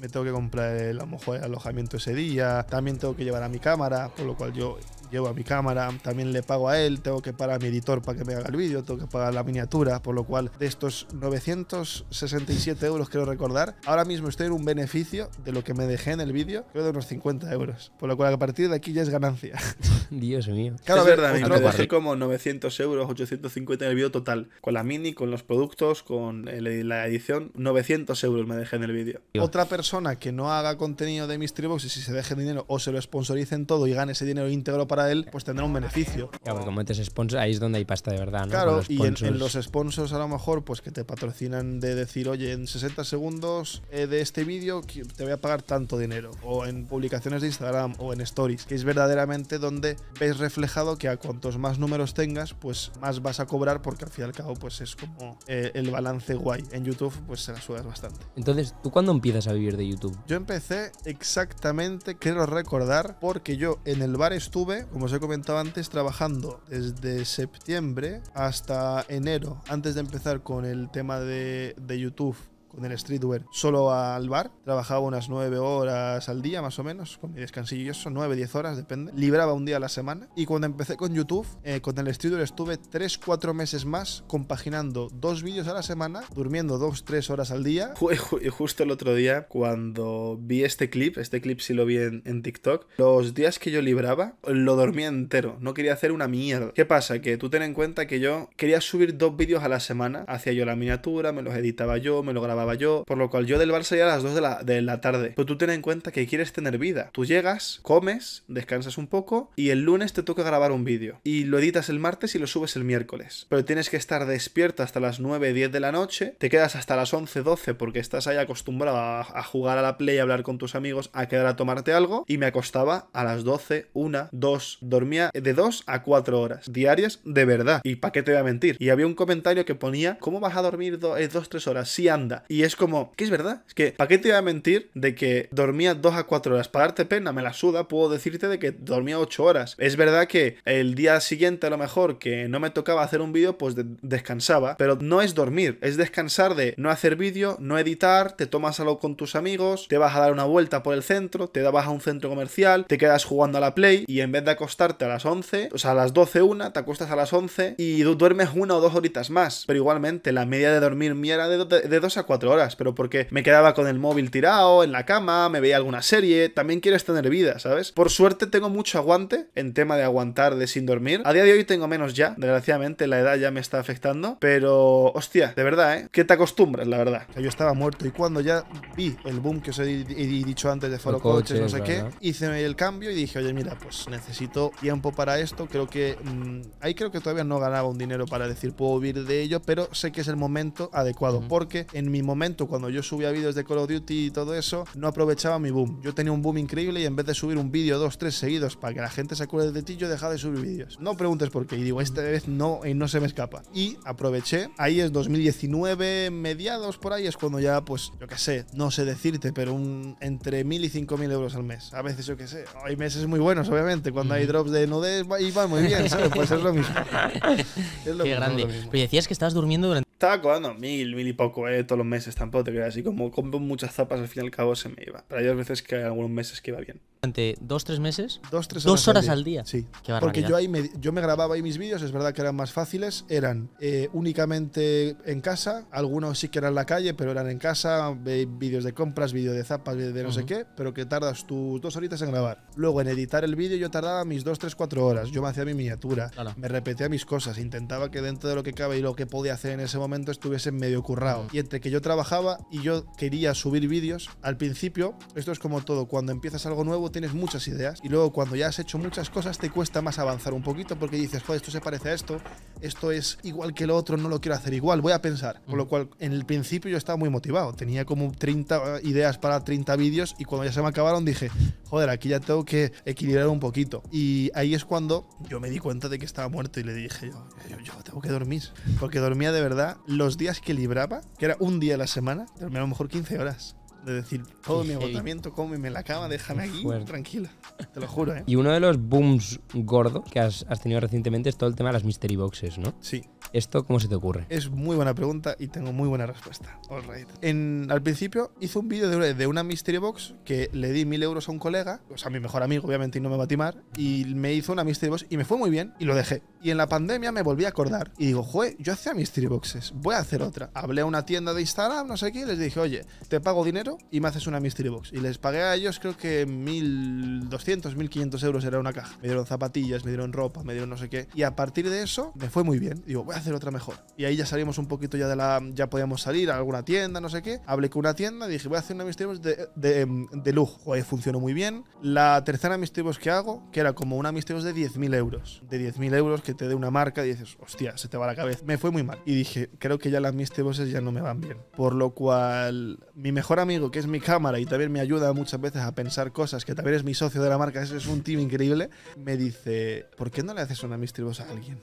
me tengo que comprar mejor el alojamiento ese día, también tengo que llevar a mi cámara, por lo cual yo llevo a mi cámara, también le pago a él, tengo que pagar a mi editor para que me haga el vídeo, tengo que pagar la miniatura, por lo cual de estos 967 euros, quiero recordar, ahora mismo estoy en un beneficio de lo que me dejé en el vídeo, creo de unos 50 euros, por lo cual a partir de aquí ya es ganancia. <laughs> Dios mío. Claro, es verdad, me dejé como 900 euros, 850 en el vídeo total, con la mini, con los productos, con la edición, 900 euros me dejé en el vídeo. Otra persona que no haga contenido de Mystery Box y si se deje dinero o se lo sponsoricen todo y gane ese dinero íntegro para él, pues tendrá un beneficio. Claro, porque como metes sponsors, ahí es donde hay pasta de verdad, Claro, y en, los sponsors a lo mejor, pues que te patrocinan de decir, oye, en 60 segundos eh, de este vídeo te voy a pagar tanto dinero. O en publicaciones de Instagram o en stories, que es verdaderamente donde ves reflejado que a cuantos más números tengas, pues más vas a cobrar porque al fin y al cabo, pues es como eh, el balance guay. En YouTube, pues se la sudas bastante. Entonces, ¿tú cuándo empiezas a vivir de YouTube? Yo empecé exactamente, quiero recordar, porque yo en el bar estuve como os he comentado antes, trabajando desde septiembre hasta enero, antes de empezar con el tema de, YouTube con el streetwear solo al bar. Trabajaba unas 9 horas al día, más o menos, con mi descansillo y eso, 9, 10 horas, depende. Libraba un día a la semana. Y cuando empecé con YouTube, eh, con el streetwear estuve 3, 4 meses más compaginando dos vídeos a la semana, durmiendo 2, 3 horas al día. y Justo el otro día, cuando vi este clip, este clip sí lo vi en, TikTok, los días que yo libraba, lo dormía entero. No quería hacer una mierda. ¿Qué pasa? Que tú ten en cuenta que yo quería subir dos vídeos a la semana. Hacía yo la miniatura, me los editaba yo, me lo grababa yo, por lo cual yo del bar a las 2 de la, de la tarde. Pero tú ten en cuenta que quieres tener vida. Tú llegas, comes, descansas un poco y el lunes te toca grabar un vídeo. Y lo editas el martes y lo subes el miércoles. Pero tienes que estar despierta hasta las 9, 10 de la noche, te quedas hasta las 11, 12 porque estás ahí acostumbrado a, jugar a la play, a hablar con tus amigos, a quedar a tomarte algo y me acostaba a las 12, 1, 2. Dormía de 2 a 4 horas diarias de verdad. ¿Y para qué te voy a mentir? Y había un comentario que ponía, ¿cómo vas a dormir 2, 3 eh, horas? Si sí anda. Y es como, que es verdad, es que, ¿para qué te voy a mentir de que dormía 2 a 4 horas? Para darte pena, me la suda, puedo decirte de que dormía 8 horas. Es verdad que el día siguiente a lo mejor que no me tocaba hacer un vídeo, pues descansaba, pero no es dormir, es descansar de no hacer vídeo, no editar, te tomas algo con tus amigos, te vas a dar una vuelta por el centro, te vas a un centro comercial, te quedas jugando a la Play y en vez de acostarte a las 11, o sea, a las 12 una, te acuestas a las 11 y duermes una o dos horitas más, pero igualmente la media de dormir mía era de 2 a 4 horas, pero porque me quedaba con el móvil tirado, en la cama, me veía alguna serie, también quieres tener vida, ¿sabes? Por suerte tengo mucho aguante en tema de aguantar de sin dormir. A día de hoy tengo menos ya, desgraciadamente la edad ya me está afectando, pero hostia, de verdad, ¿eh? Que te acostumbras, la verdad. yo estaba muerto y cuando ya vi el boom que os he, dicho antes de Faro Coches, no sé qué, hice el cambio y dije, oye, mira, pues necesito tiempo para esto, creo que... Mm, ahí creo que todavía no ganaba un dinero para decir puedo vivir de ello, pero sé que es el momento adecuado, porque en mi momento, cuando yo subía vídeos de Call of Duty y todo eso, no aprovechaba mi boom. Yo tenía un boom increíble y en vez de subir un vídeo, dos, tres seguidos para que la gente se acuerde de ti, yo dejaba de subir vídeos. No preguntes por qué. Y digo, esta vez no, eh, no se me escapa. Y aproveché. Ahí es 2019, mediados por ahí, es cuando ya, pues, yo qué sé, no sé decirte, pero un, entre mil y cinco mil euros al mes. A veces, yo qué sé. Hay meses muy buenos, obviamente. Cuando hay drops de nudez, y va muy bien, ¿sabes? Pues es lo mismo. <laughs> qué grande. Pero decías que estabas durmiendo durante estaba cobrando mil, mil y poco, eh, todos los meses, tampoco te creas. Y como compro muchas zapas, al fin y al cabo se me iba. Pero hay dos veces que hay algunos meses que iba bien durante dos, tres meses. Dos, tres horas, dos horas al, día. Sí. Porque yo ahí me, yo me grababa ahí mis vídeos, es verdad que eran más fáciles. Eran eh, únicamente en casa, algunos sí que eran en la calle, pero eran en casa, vídeos de compras, Vídeos de zapas, de no sé qué, pero que tardas tus dos horitas en grabar. Luego en editar el vídeo yo tardaba mis dos, tres, cuatro horas. Yo me hacía mi miniatura, me repetía mis cosas, intentaba que dentro de lo que cabe y lo que podía hacer en ese momento estuviese medio currado. Y entre que yo trabajaba y yo quería subir vídeos, al principio, esto es como todo, cuando empiezas algo nuevo, tienes muchas ideas y luego cuando ya has hecho muchas cosas te cuesta más avanzar un poquito porque dices, joder, esto se parece a esto, esto es igual que lo otro, no lo quiero hacer igual, voy a pensar. Con lo mm. cual, en el principio yo estaba muy motivado, tenía como 30 eh, ideas para 30 vídeos y cuando ya se me acabaron dije, joder, aquí ya tengo que equilibrar un poquito. Y ahí es cuando yo me di cuenta de que estaba muerto y le dije, yo, yo, yo tengo que dormir, porque dormía de verdad los días que libraba, que era un día a la semana, dormía a lo mejor 15 horas. De decir, todo mi agotamiento, cómeme la cama, déjame aquí, tranquila. Te lo juro, ¿eh? Y uno de los booms gordo que has, has tenido recientemente es todo el tema de las mystery boxes, ¿no? Sí. ¿Esto cómo se te ocurre? Es muy buena pregunta y tengo muy buena respuesta. All en, al principio hice un vídeo de, una mystery box que le di mil euros a un colega, o sea, a mi mejor amigo, obviamente, y no me va a timar, y me hizo una mystery box y me fue muy bien y lo dejé. Y en la pandemia me volví a acordar y digo, jue, yo hacía mystery boxes, voy a hacer otra. Hablé a una tienda de Instagram, no sé qué, y les dije, oye, te pago dinero y me haces una mystery box. Y les pagué a ellos creo que 1200, 1500 euros era una caja. Me dieron zapatillas, me dieron ropa, me dieron no sé qué. Y a partir de eso me fue muy bien. Digo, hacer otra mejor. Y ahí ya salimos un poquito ya de la. Ya podíamos salir a alguna tienda, no sé qué. Hablé con una tienda, dije, voy a hacer una Mystery de, de, em, lujo. y funcionó muy bien. La tercera Mystery que hago, que era como una Mystery de 10.000 euros. De 10.000 euros que te dé una marca y dices, hostia, se te va la cabeza. Me fue muy mal. Y dije, creo que ya las Mystery ya no me van bien. Por lo cual, mi mejor amigo, que es mi cámara y también me ayuda muchas veces a pensar cosas, que también es mi socio de la marca, es, es un team increíble, me dice, ¿por qué no le haces una Mystery a alguien?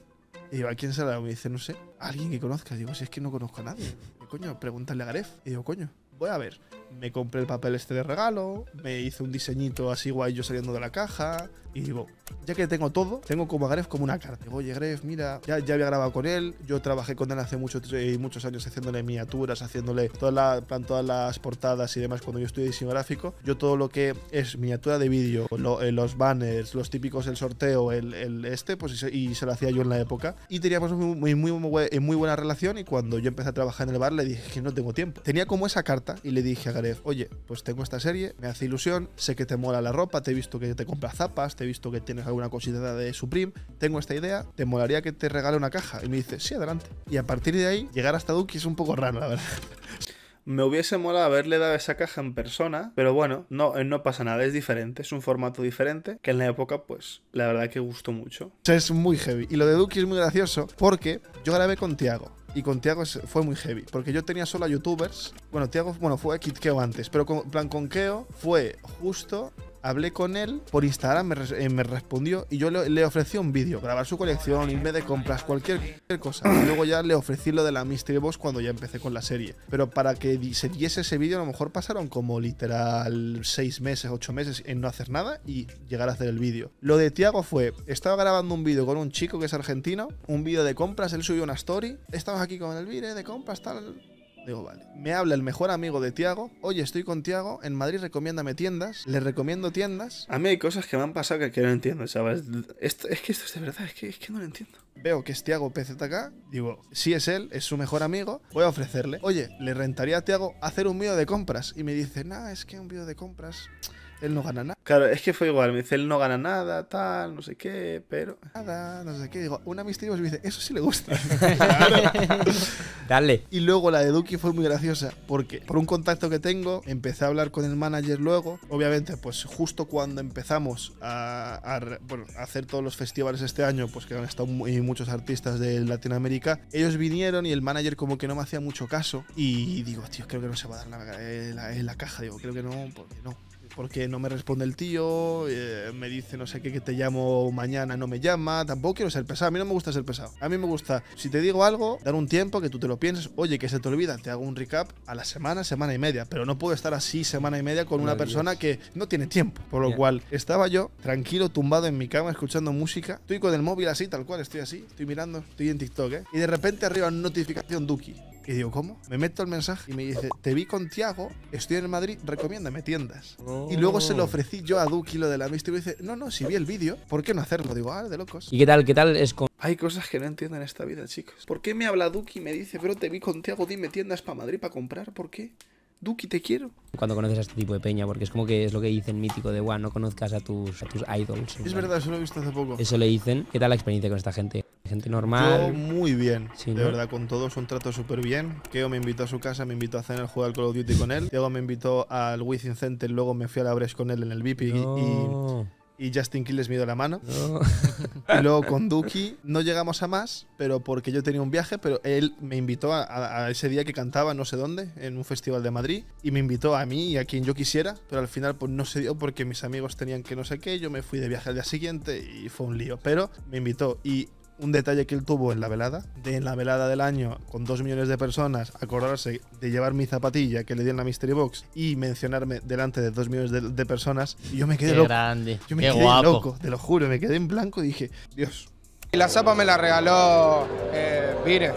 Y digo, ¿a quién se la Me dice, no sé, alguien que conozca, Digo, si es que no conozco a nadie. Y, coño, pregúntale a Gareth. Y digo, coño, voy a ver me compré el papel este de regalo, me hice un diseñito así guay yo saliendo de la caja. Y digo, ya que tengo todo, tengo como a Gref como una carta. oye, Gref, mira, ya, ya había grabado con él. Yo trabajé con él hace muchos, eh, muchos años haciéndole miniaturas, haciéndole todas la, todas las portadas y demás cuando yo estudié diseño gráfico. Yo todo lo que es miniatura de vídeo, eh, los banners, los típicos, el sorteo, el, este, pues y se, lo hacía yo en la época. Y teníamos muy, muy, muy, eh, muy buena relación. Y cuando yo empecé a trabajar en el bar, le dije que no tengo tiempo. Tenía como esa carta y le dije a Oye, pues tengo esta serie, me hace ilusión, sé que te mola la ropa, te he visto que te compras zapas, te he visto que tienes alguna cosita de Supreme, tengo esta idea, te molaría que te regale una caja. Y me dice, sí, adelante. Y a partir de ahí, llegar hasta Duki es un poco raro, la verdad. Me hubiese molado haberle dado esa caja en persona, pero bueno, no, eh, no pasa nada, es diferente, es un formato diferente que en la época, pues, la verdad que gustó mucho. Es muy heavy. Y lo de Duki es muy gracioso porque yo grabé con Tiago y con Tiago fue muy heavy. Porque yo tenía solo a youtubers. Bueno, Tiago, bueno, fue a Kitkeo antes. Pero con, plan con fue justo hablé con él por Instagram, me, eh, respondió y yo le, ofrecí un vídeo, grabar su colección, irme de compras, cualquier, cosa. Y luego ya le ofrecí lo de la Mystery Box cuando ya empecé con la serie. Pero para que se diese ese vídeo, a lo mejor pasaron como literal seis meses, ocho meses en no hacer nada y llegar a hacer el vídeo. Lo de Tiago fue, estaba grabando un vídeo con un chico que es argentino, un vídeo de compras, él subió una story, estamos aquí con el vídeo de compras, tal, Digo, vale. Me habla el mejor amigo de Tiago. Oye, estoy con Tiago. En Madrid recomiéndame tiendas. Le recomiendo tiendas. A mí hay cosas que me han pasado que, no entiendo, ¿sabes? Esto, es que esto es de verdad, es que, que no lo entiendo. Veo que es Tiago PZK. Digo, si es él, es su mejor amigo. Voy a ofrecerle. Oye, le rentaría a Tiago hacer un vídeo de compras. Y me dice, nada, es que un vídeo de compras. Él no gana nada. Claro, es que fue igual. Me dice, él no gana nada, tal, no sé qué, pero. Nada, no sé qué. Digo, una misteriosa me dice, eso sí le gusta. <laughs> Dale. Y luego la de Duki fue muy graciosa, porque por un contacto que tengo, empecé a hablar con el manager luego. Obviamente, pues justo cuando empezamos a, hacer todos los festivales este año, pues que han estado muchos artistas de Latinoamérica, ellos vinieron y el manager como que no me hacía mucho caso. Y digo, tío, creo que no se va a dar la, la caja. Digo, creo que no, porque no porque no me responde el tío, eh, me dice no sé qué que te llamo mañana, no me llama, tampoco quiero ser pesado, a mí no me gusta ser pesado. A mí me gusta, si te digo algo, dar un tiempo que tú te lo pienses, oye, que se te olvida, te hago un recap a la semana, semana y media, pero no puedo estar así semana y media con una persona que no tiene tiempo, por lo cual estaba yo tranquilo, tumbado en mi cama, escuchando música, estoy con el móvil así, tal cual, estoy así, estoy mirando, estoy en TikTok, ¿eh? y de repente arriba notificación Duki. Y digo, ¿cómo? Me meto el mensaje y me dice, te vi con Tiago, estoy en Madrid, recomiéndame tiendas. Y oh. luego se lo ofrecí yo a Duki, lo de la vista y me dice, no, no, si vi el vídeo, ¿por qué no hacerlo? Digo, ah, de locos. ¿Y qué tal, qué tal es con... Hay cosas que no entiendo en esta vida, chicos. ¿Por qué me habla Duki y me dice, bro, te vi con Tiago, dime tiendas para Madrid para comprar? ¿Por qué? Duki, te quiero. Cuando conoces a este tipo de peña, porque es como que es lo que dicen mítico de, guau, no conozcas a tus, a tus idols. Es verdad, eso lo he visto hace poco. Eso le dicen. ¿Qué tal la experiencia con esta gente? gente normal. muy bien, de verdad, con todos un trato súper bien. Keo me invitó a su casa, me invitó a el jugar al Call of Duty con él. Diego me invitó al Within Center, luego me fui a la Breach con él en el VIP y, y, Justin que les dio la mano. <laughs> y luego con Duki no llegamos a más, pero porque yo tenía un viaje, pero él me invitó a, a, ese día que cantaba no sé dónde, en un festival de Madrid, y me invitó a mí y a quien yo quisiera, pero al final pues no se dio porque mis amigos tenían que no sé qué, yo me fui de viaje al día siguiente y fue un lío, pero me invitó y un detalle que él tuvo en la velada, de en la velada del año con dos millones de personas, acordarse de llevar mi zapatilla que le di en la Mystery Box y mencionarme delante de dos millones de, personas, y yo me quedé loco. Grande. Yo me Qué quedé loco, te lo juro, me quedé en blanco y dije, Dios. Y la zapa me la regaló eh, Vire,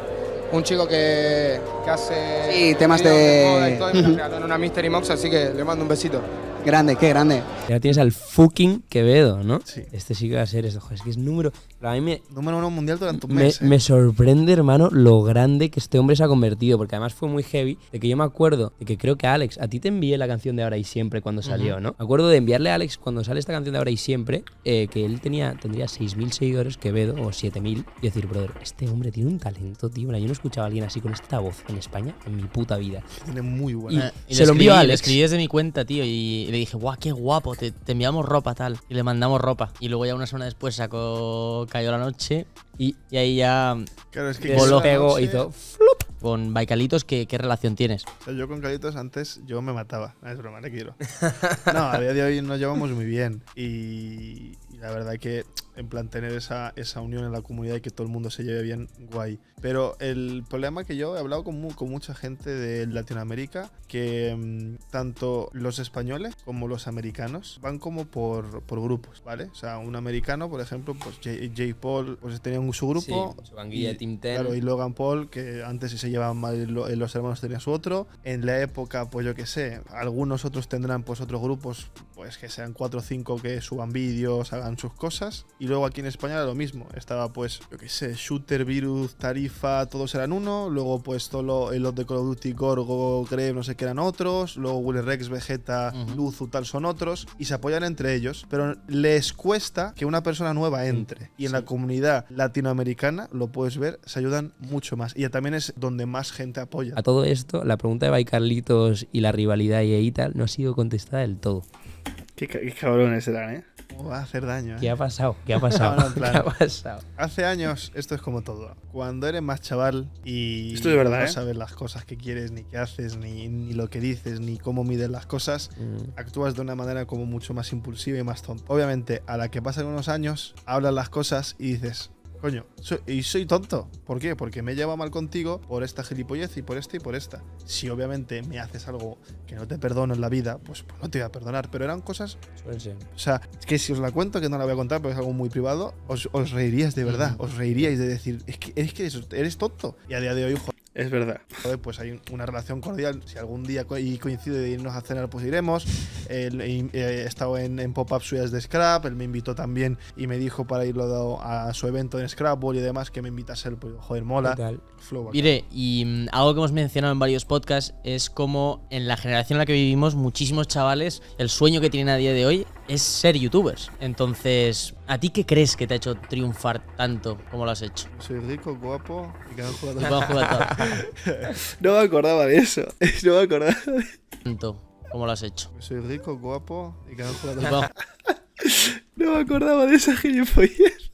un chico que, que hace sí, temas de, en una Mystery Box, así que le mando un besito grande, qué grande. Ya tienes al fucking Quevedo, ¿no? Sí. Este sí que va a ser esto. Joder, es que es número. mí me, número uno mundial durante un me, mes. ¿eh? Me sorprende, hermano, lo grande que este hombre se ha convertido. Porque además fue muy heavy. De que yo me acuerdo de que creo que Alex, a ti te envié la canción de Ahora y Siempre cuando salió, ¿no? Me acuerdo de enviarle a Alex cuando sale esta canción de Ahora y Siempre eh, que él tenía, tendría 6.000 seguidores, Quevedo, o 7.000. Y decir, brother, este hombre tiene un talento, tío. Yo no escuchaba a alguien así con esta voz en España en mi puta vida. Tiene muy buena. Y, eh, se lo envió a Alex. escribí desde mi cuenta, tío. Y y dije, guau, qué guapo, te, enviamos ropa tal. Y le mandamos ropa. Y luego ya una semana después sacó Cayó la noche y, ahí ya claro, es que pegó, hizo Con Baikalitos, ¿qué, relación tienes? yo con Calitos antes yo me mataba. es broma, le quiero. <laughs> no, a día de hoy nos llevamos muy bien. y la verdad que en plan tener esa, esa unión en la comunidad y que todo el mundo se lleve bien, guay. Pero el problema que yo he hablado con, con mucha gente de Latinoamérica, que mm, tanto los españoles como los americanos van como por, por, grupos, ¿vale? O sea, un americano, por ejemplo, pues J, Paul, pues tenía un, su grupo. y, Logan Paul, que antes se llevaban mal, los hermanos tenía su otro. En la época, pues yo qué sé, algunos otros tendrán pues otros grupos, pues que sean cuatro o cinco que suban vídeos, hagan sus cosas. Y luego aquí en España era lo mismo. Estaba pues, yo qué sé, Shooter, Virus, Tarifa, todos eran uno. Luego pues todo lot de Call of Duty, Gorgo, Greve, no sé qué eran otros. Luego Will Rex, Vegeta, Luz o tal son otros. Y se apoyan entre ellos. Pero les cuesta que una persona nueva entre. Mm, y en la comunidad latinoamericana, lo puedes ver, se ayudan mucho más. Y también es donde más gente apoya. A todo esto, la pregunta de carlitos y la rivalidad y tal no ha sido contestada del todo. Qué, qué cabrones eran, ¿eh? va a hacer daño. ¿Qué eh? ha pasado? ¿Qué ha pasado? <laughs> ¿Qué ha pasado? Hace años, esto es como todo. Cuando eres más chaval y no ¿eh? sabes las cosas que quieres, ni qué haces, ni, lo que dices, ni cómo mides las cosas, mm. actúas de una manera como mucho más impulsiva y más tonta. Obviamente, a la que pasan unos años, hablas las cosas y dices, Coño, y soy tonto. ¿Por qué? Porque me he llevado mal contigo por esta gilipollez y por esta y por esta. Si obviamente me haces algo que no te perdono en la vida, pues, pues no te voy a perdonar. Pero eran cosas. O sea, es que si os la cuento, que no la voy a contar porque es algo muy privado, os, os reiríais de verdad. Os reiríais de decir, es que, eres, tonto. Y a día de hoy, joder. Es verdad. Pues hay una relación cordial. Si algún día coincide de irnos a cenar, pues iremos. Eh, he estado en, pop-up de Scrap. Él me invitó también y me dijo para irlo a su evento en Scrapball y demás que me invitase él. Pues, joder, mola. Flow Mire, y mm, algo que hemos mencionado en varios podcasts es como en la generación en la que vivimos, muchísimos chavales, el sueño que tienen a día de hoy es ser youtubers. Entonces, ¿a ti qué crees que te ha hecho triunfar tanto como lo has hecho? Soy rico, guapo y que han jugado <laughs> No me acordaba de eso. <laughs> No me acordaba de Tanto como lo has hecho. Soy rico, guapo y que han jugado <laughs> No me acordaba de esa gilipollez.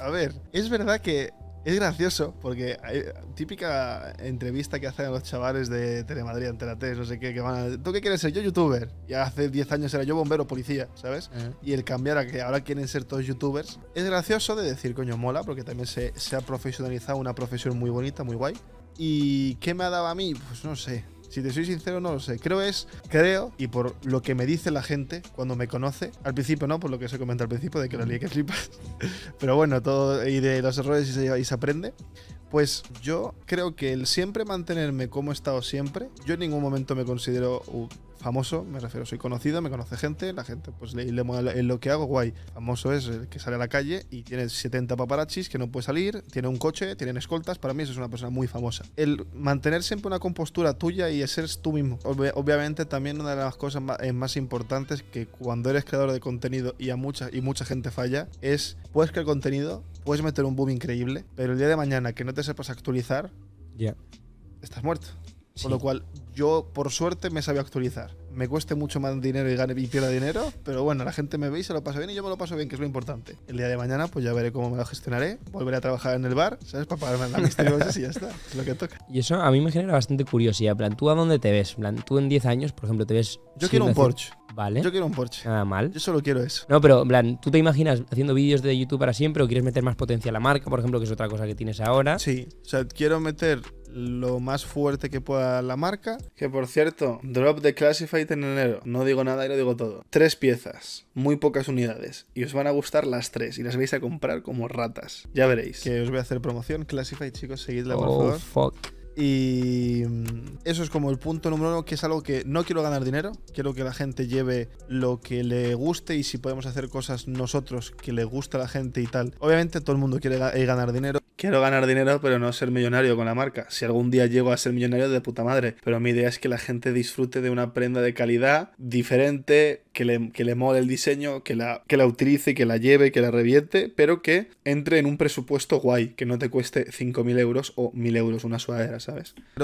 A ver, es verdad que es gracioso porque hay típica entrevista que hacen los chavales de Telemadrid, ante la no sé qué, que van a... decir ¿Tú qué quieres ser? Yo youtuber. Y hace 10 años era yo bombero, policía, ¿sabes? Eh. Y el cambiar a que ahora quieren ser todos youtubers. Es gracioso de decir, coño, mola, porque también se, se ha profesionalizado una profesión muy bonita, muy guay. ¿Y qué me ha dado a mí? Pues no sé. Si te soy sincero, no lo sé. Creo es, creo, y por lo que me dice la gente cuando me conoce, al principio no, por lo que se comenta al principio de que no lié que flipas, <laughs> pero bueno, todo y de los errores y se, y se aprende. Pues yo creo que el siempre mantenerme como he estado siempre, yo en ningún momento me considero famoso, me refiero, soy conocido, me conoce gente, la gente pues le, le lo que hago, guay. Famoso es el que sale a la calle y tiene 70 paparazzis que no puede salir, tiene un coche, tienen escoltas, para mí eso es una persona muy famosa. El mantener siempre una compostura tuya y ser tú mismo. obviamente también una de las cosas eh, más, importantes que cuando eres creador de contenido y a mucha, y mucha gente falla es, puedes crear contenido, puedes meter un boom increíble, pero el día de mañana que no te sepas actualizar, ya estás muerto. Con lo cual, yo por suerte me sabía actualizar. Me cueste mucho más dinero y, gane, y pierda dinero, pero bueno, la gente me ve y se lo pasa bien y yo me lo paso bien, que es lo importante. El día de mañana, pues ya veré cómo me lo gestionaré. Volveré a trabajar en el bar, ¿sabes? Para pagarme la misteriosa y ya está. Es lo que toca. Y eso a mí me genera bastante curiosidad. plan, ¿tú a dónde te ves? plan, tú en 10 años, por ejemplo, te ves. Yo quiero un Porsche. Vale. Yo quiero un Porsche. Nada mal. Yo solo quiero eso. No, pero, plan, ¿tú te imaginas haciendo vídeos de YouTube para siempre o quieres meter más potencia a la marca, por ejemplo, que es otra cosa que tienes ahora? Sí. O sea, quiero meter lo más fuerte que pueda la marca. Que por cierto, drop de Classified en enero. No digo nada y lo digo todo. Tres piezas, muy pocas unidades. Y os van a gustar las tres y las vais a comprar como ratas. Ya veréis. Que os voy a hacer promoción. Classified, chicos, seguidla por oh, Fuck. Y mm, eso es como el punto número uno, que es algo que no quiero ganar dinero, quiero que la gente lleve lo que le guste y si podemos hacer cosas nosotros que le guste a la gente y tal. Obviamente todo el mundo quiere eh, ganar dinero. Quiero ganar dinero, pero no ser millonario con la marca. Si algún día llego a ser millonario, de puta madre. Pero mi idea es que la gente disfrute de una prenda de calidad diferente, que le, que mole el diseño, que la, que la utilice, que la lleve, que la reviente, pero que entre en un presupuesto guay, que no te cueste 5.000 euros o 1.000 euros una sudadera,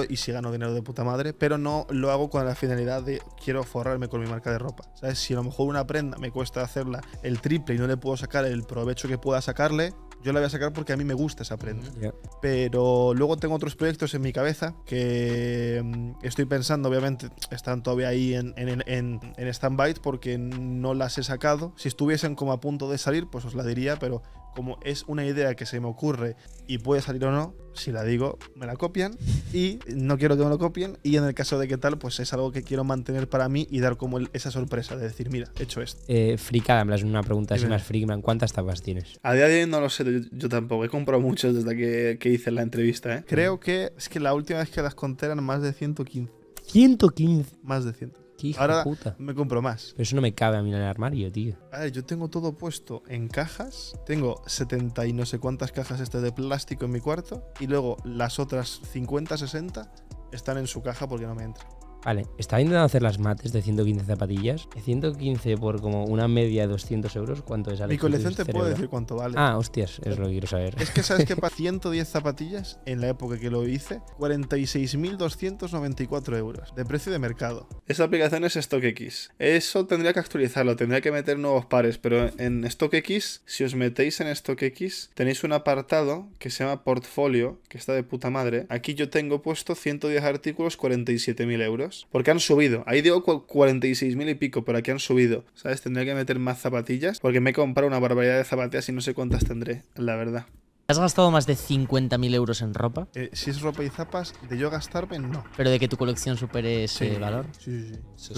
y si gano dinero de puta madre, pero no lo hago con la finalidad de quiero forrarme con mi marca de ropa, Si a lo mejor una prenda me cuesta hacerla el triple y no le puedo sacar el provecho que pueda sacarle, yo la voy a sacar porque a mí me gusta esa prenda. Mm, pero luego tengo otros proyectos en mi cabeza que mm, estoy pensando, obviamente, están todavía ahí en, en, en stand-by porque no las he sacado. Si estuviesen como a punto de salir, pues os la diría, pero como es una idea que se me ocurre y puede salir o no, si la digo, me la copian y no quiero que me lo copien y en el caso de que tal, pues es algo que quiero mantener para mí y dar como esa sorpresa de decir, mira, he hecho esto. Eh, fricada, una pregunta así más frikman, ¿cuántas tapas tienes? A día de hoy no lo sé, yo, tampoco, he comprado muchas desde que, hice la entrevista, ¿eh? Creo que es que la última vez que las conté eran más de 115. 115. Más de 100. Ahora me compro más. Pero eso no me cabe a mí en el armario, tío. A ver, yo tengo todo puesto en cajas. Tengo 70 y no sé cuántas cajas este de plástico en mi cuarto. Y luego las otras 50, 60 están en su caja porque no me entra. Vale, estaba intentando hacer las mates de 115 zapatillas. 115 por como una media de 200 euros, ¿cuánto es? Mi colección te puede decir cuánto vale. Ah, hostias, es lo que quiero saber. Es que sabes que para 110 zapatillas, en la época que lo hice, 46.294 euros de precio de mercado. Esta aplicación es StockX. Eso tendría que actualizarlo, tendría que meter nuevos pares, pero en StockX, si os metéis en StockX, tenéis un apartado que se llama portfolio, que está de puta madre. Aquí yo tengo puesto 110 artículos, 47.000 euros. Porque han subido. Ahí digo 46.000 y pico, pero aquí han subido. ¿Sabes? Tendría que meter más zapatillas. Porque me he comprado una barbaridad de zapatillas y no sé cuántas tendré, la verdad. ¿Has gastado más de 50.000 euros en ropa? Eh, si es ropa y zapas, de yo gastarme, no. Pero de que tu colección supere ese sí, valor. Sí, sí,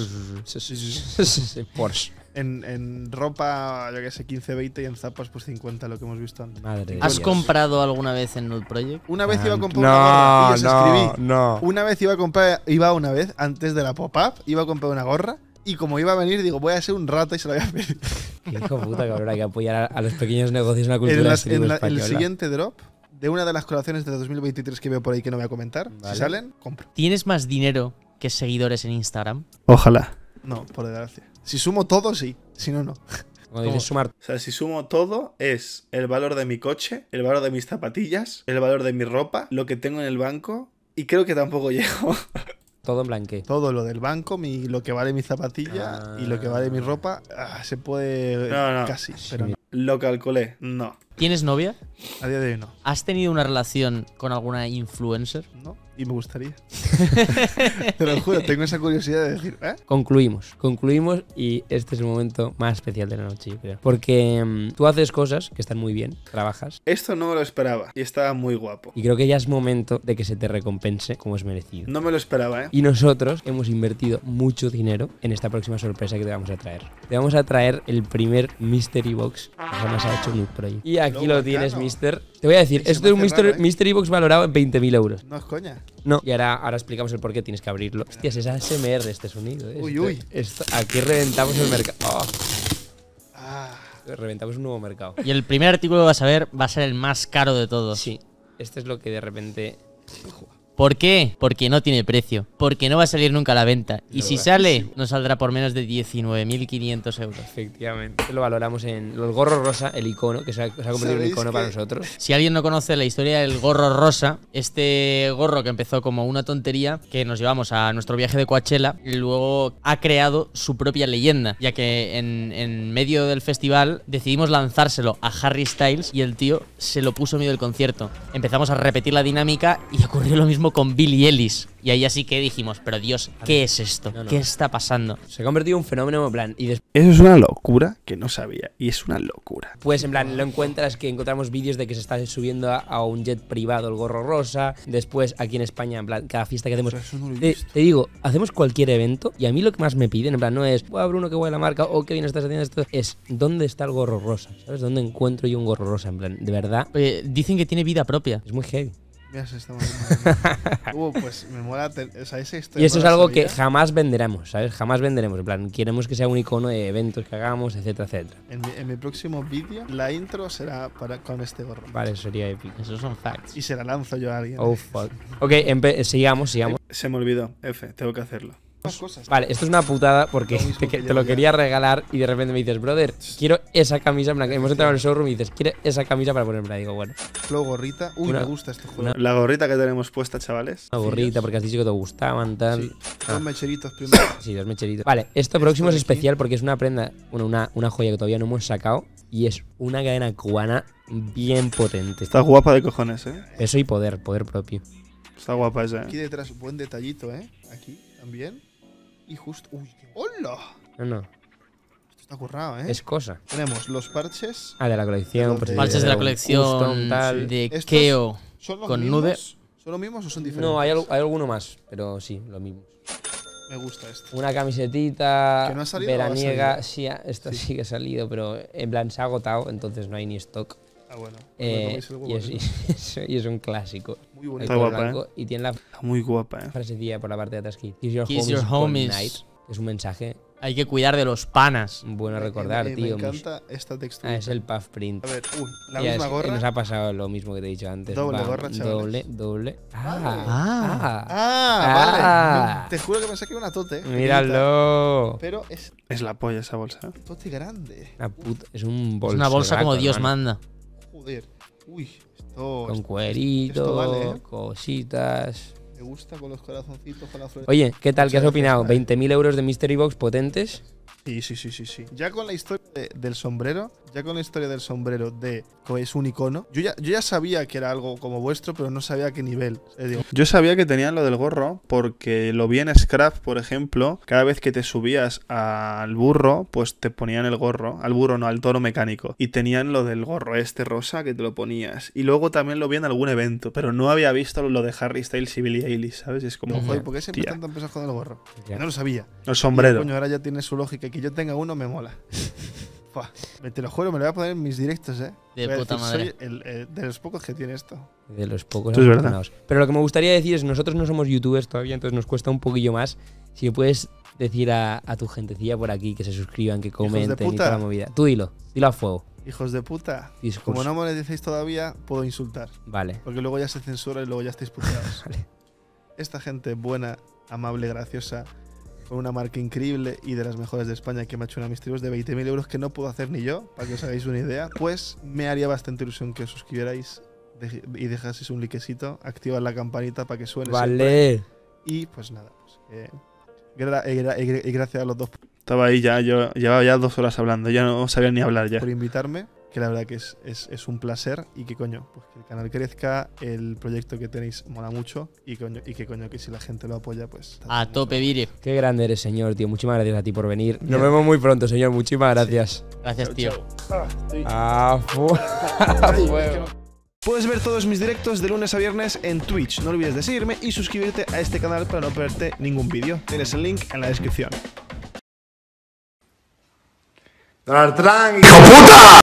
sí. sí, sí, sí Porsche. En, en, ropa, yo qué sé, 15, 20 y en zapas, pues 50, lo que hemos visto antes. Madre ¿Has comprado alguna vez en Null Project? Una vez iba a ah, comprar no, una gorra no, No. Una vez iba a comprar, iba una vez, antes de la pop-up, iba a comprar una gorra y como iba a venir, digo, voy a ser un rato y se la voy a pedir. <laughs> Qué hijo puta, cabrón, hay que apoyar a, los pequeños negocios una cultura en en el siguiente drop de una de las colaciones de 2023 que veo por ahí que no voy a comentar, si salen, compro. ¿Tienes más dinero que seguidores en Instagram? Ojalá. No, por desgracia. Si sumo todo, sí. Si no, no. dices sumar. O sea, si sumo todo, es el valor de mi coche, el valor de mis zapatillas, el valor de mi ropa, lo que tengo en el banco, y creo que tampoco llego. <laughs> Todo en blanque. Todo lo del banco, mi, lo que vale mi zapatilla y lo que vale mi ah. ropa, ah, se puede casi, Lo calculé, no. ¿Tienes novia? A día de hoy no. ¿Has tenido una relación con alguna influencer? No. Y me gustaría. <laughs> Te lo juro, tengo esa curiosidad de decir. ¿eh? Concluimos, concluimos y este es el momento más especial de la noche, yo creo. Porque mm, tú haces cosas que están muy bien, trabajas. Esto no me lo esperaba y estaba muy guapo. Y creo que ya es momento de que se te recompense como es merecido. No me lo esperaba, ¿eh? Y nosotros hemos invertido mucho dinero en esta próxima sorpresa que te vamos a traer. Te vamos a traer el primer Mystery Box que jamás ha hecho Noob Y aquí lo, lo tienes, Mister. Te voy a decir, esto es un Mystery, Box valorado en 20.000 euros. No es coña. No. Y ahora, ahora explicamos el por qué tienes que abrirlo. Hostias, es ASMR este sonido. Eh. Uy, uy. Este, aquí reventamos el mercado. Oh. Ah. Reventamos un nuevo mercado. Y el primer artículo que vas a ver va a ser el más caro de todos. Sí. Este es lo que de repente. ¿Por qué? Porque no tiene precio. Porque no va a salir nunca a la venta. Y si sale, no saldrá por menos de 19.500 euros. Efectivamente. Lo valoramos en los gorros rosa, el icono, que se ha, convertido en un icono para nosotros. Si alguien no conoce la historia del gorro rosa, este gorro que empezó como una tontería, que nos llevamos a nuestro viaje de Coachella, luego ha creado su propia leyenda, ya que en, en medio del festival decidimos lanzárselo a Harry Styles y el tío se lo puso en medio del concierto. Empezamos a repetir la dinámica y ocurrió lo mismo con Billy Ellis. Y ahí así que dijimos, pero Dios, ¿qué es esto? ¿Qué está pasando? Se ha convertido en un fenómeno en plan. Y Eso es una locura que no sabía. Y es una locura. Pues en plan, lo encuentras que encontramos vídeos de que se está subiendo a, un jet privado el gorro rosa. Después aquí en España, en plan, cada fiesta que hacemos. te, digo, hacemos cualquier evento. Y a mí lo que más me piden, en plan, no es, uno Bruno, voy guay la marca. O oh, qué bien estás haciendo esto. Es, ¿dónde está el gorro rosa? ¿Sabes? ¿Dónde encuentro yo un gorro rosa? En plan, de verdad. dicen que tiene vida propia. Es muy heavy. Y eso es algo que jamás venderemos, ¿sabes? Jamás venderemos. En plan, queremos que sea un icono de eventos que hagamos, etcétera, etcétera. En mi, próximo vídeo, la intro será para, con este gorro. Vale, sería épico. Esos son facts. Y se la lanzo yo a alguien. Oh, fuck. ok, sigamos, sigamos. Se me olvidó. F, tengo que hacerlo. Pues, vale, esto es una putada porque <laughs> te, lo quería regalar y de repente me dices, brother, quiero esa camisa blanca. Hemos entrado en el showroom y dices, quiero esa camisa para ponerme. Digo, bueno. Luego gorrita. Uy, me gusta este la gorrita que tenemos puesta, chavales. La gorrita, porque has dicho que te gustaban, tal. Dos ah. mecheritos primero. sí, dos mecheritos. Vale, esto próximo es especial porque es una prenda, una, joya que todavía no hemos sacado y es una cadena cubana bien potente. Está guapa de cojones, ¿eh? Eso y poder, poder propio. Está guapa esa, eh. Aquí detrás, buen detallito, ¿eh? Aquí también. Y justo. ¡Uy, qué hola! No, no. Esto está currado, ¿eh? Es cosa. Tenemos los parches. Ah, de la colección. Los pues, parches de, la colección de Keo. con nude. ¿Son los mismos o son diferentes? No, hay, hay alguno más, pero sí, lo mismo. Me gusta esto. Una camisetita no ha salido veraniega. Sí, ah, esta sí. sí que ha salido, pero en plan se ha agotado, entonces no hay ni stock. Ah, bueno. Eh, y, es, y, es, <laughs> y, es, un clásico. Muy bonito. Está guapa, eh. Y tiene la muy guapa, eh. día por la parte de atrás aquí. Kiss your, Kiss homies, your homies. Night. Es un mensaje. Hay que cuidar de los panas. Bueno recordar, eh, tío. Me encanta mis... esta textura. Ah, es el puff print. A ver, uh, la ya misma es, gorra. Nos ha pasado lo mismo que te he dicho antes. Doble Va, gorra, Doble, doble. Ah, vale. ah, ah, ah, vale. No, te juro que pensé que era una tote. Míralo. Pero es... Es la polla esa bolsa. Tote grande. Una puta, es un bolsa. Es una bolsa como Dios mano. manda. Con cuerito, ¿eh? cositas. gusta con los corazoncitos, con Oye, ¿qué tal? ¿Qué has opinado? ¿20.000 euros de Mystery Box potentes? Sí, sí, sí, sí, sí. Ya con la historia del sombrero, ya con la historia del sombrero de que es un icono, yo ya, sabía que era algo como vuestro, pero no sabía a qué nivel. Eh, yo sabía que tenían lo del gorro, porque lo vi en Scrap, por ejemplo, cada vez que te subías al burro, pues te ponían el gorro, al burro no, al toro mecánico, y tenían lo del gorro este rosa que te lo ponías. Y luego también lo vi en algún evento, pero no había visto lo de Harry Styles y Billy Eilish, ¿sabes? es como... joder, ¿por qué siempre están tan pesados con el gorro? No lo sabía. El sombrero. coño, ahora ya tiene su lógica que que yo tenga uno me mola. <laughs> Te lo juro, me lo voy a poner en mis directos, ¿eh? De puta madre. Soy eh, de los pocos que tiene esto. De los pocos. Es verdad. Pero lo que me gustaría decir es, nosotros no somos youtubers todavía, entonces nos cuesta un poquillo más. Si puedes decir a, tu gentecilla por aquí que se suscriban, que comenten y toda la movida. Tú dilo, dilo a fuego. Hijos de puta. Como no decís todavía, puedo insultar. Vale. Porque luego ya se censura y luego ya estáis puteados. <laughs> vale. Esta gente buena, amable, graciosa, con una marca increíble y de las mejores de España que me ha hecho una de mis de 20.000 euros que no puedo hacer ni yo, para que os hagáis una idea, pues me haría bastante ilusión que os suscribierais y dejaseis un likecito, activad la campanita para que suene. Vale. Y pues nada, pues, eh, eh, eh, gracias a los dos. Estaba ahí ya, yo llevaba ya dos horas hablando, ya no sabía ni hablar ya. Por invitarme que la verdad que es, es, es, un placer y que coño, pues que el canal crezca, el proyecto que tenéis mola mucho y, que coño, que si la gente lo apoya, pues... A tope, Vire. Qué grande eres, señor, tío. Muchísimas gracias a ti por venir. Nos vemos muy pronto, señor. Muchísimas gracias. Gracias, tío. Ah, <laughs> Puedes ver todos mis directos de lunes a viernes en Twitch. No olvides de seguirme y suscribirte a este canal para no perderte ningún vídeo. Tienes el link en la descripción. Donald Trump, hijo puta.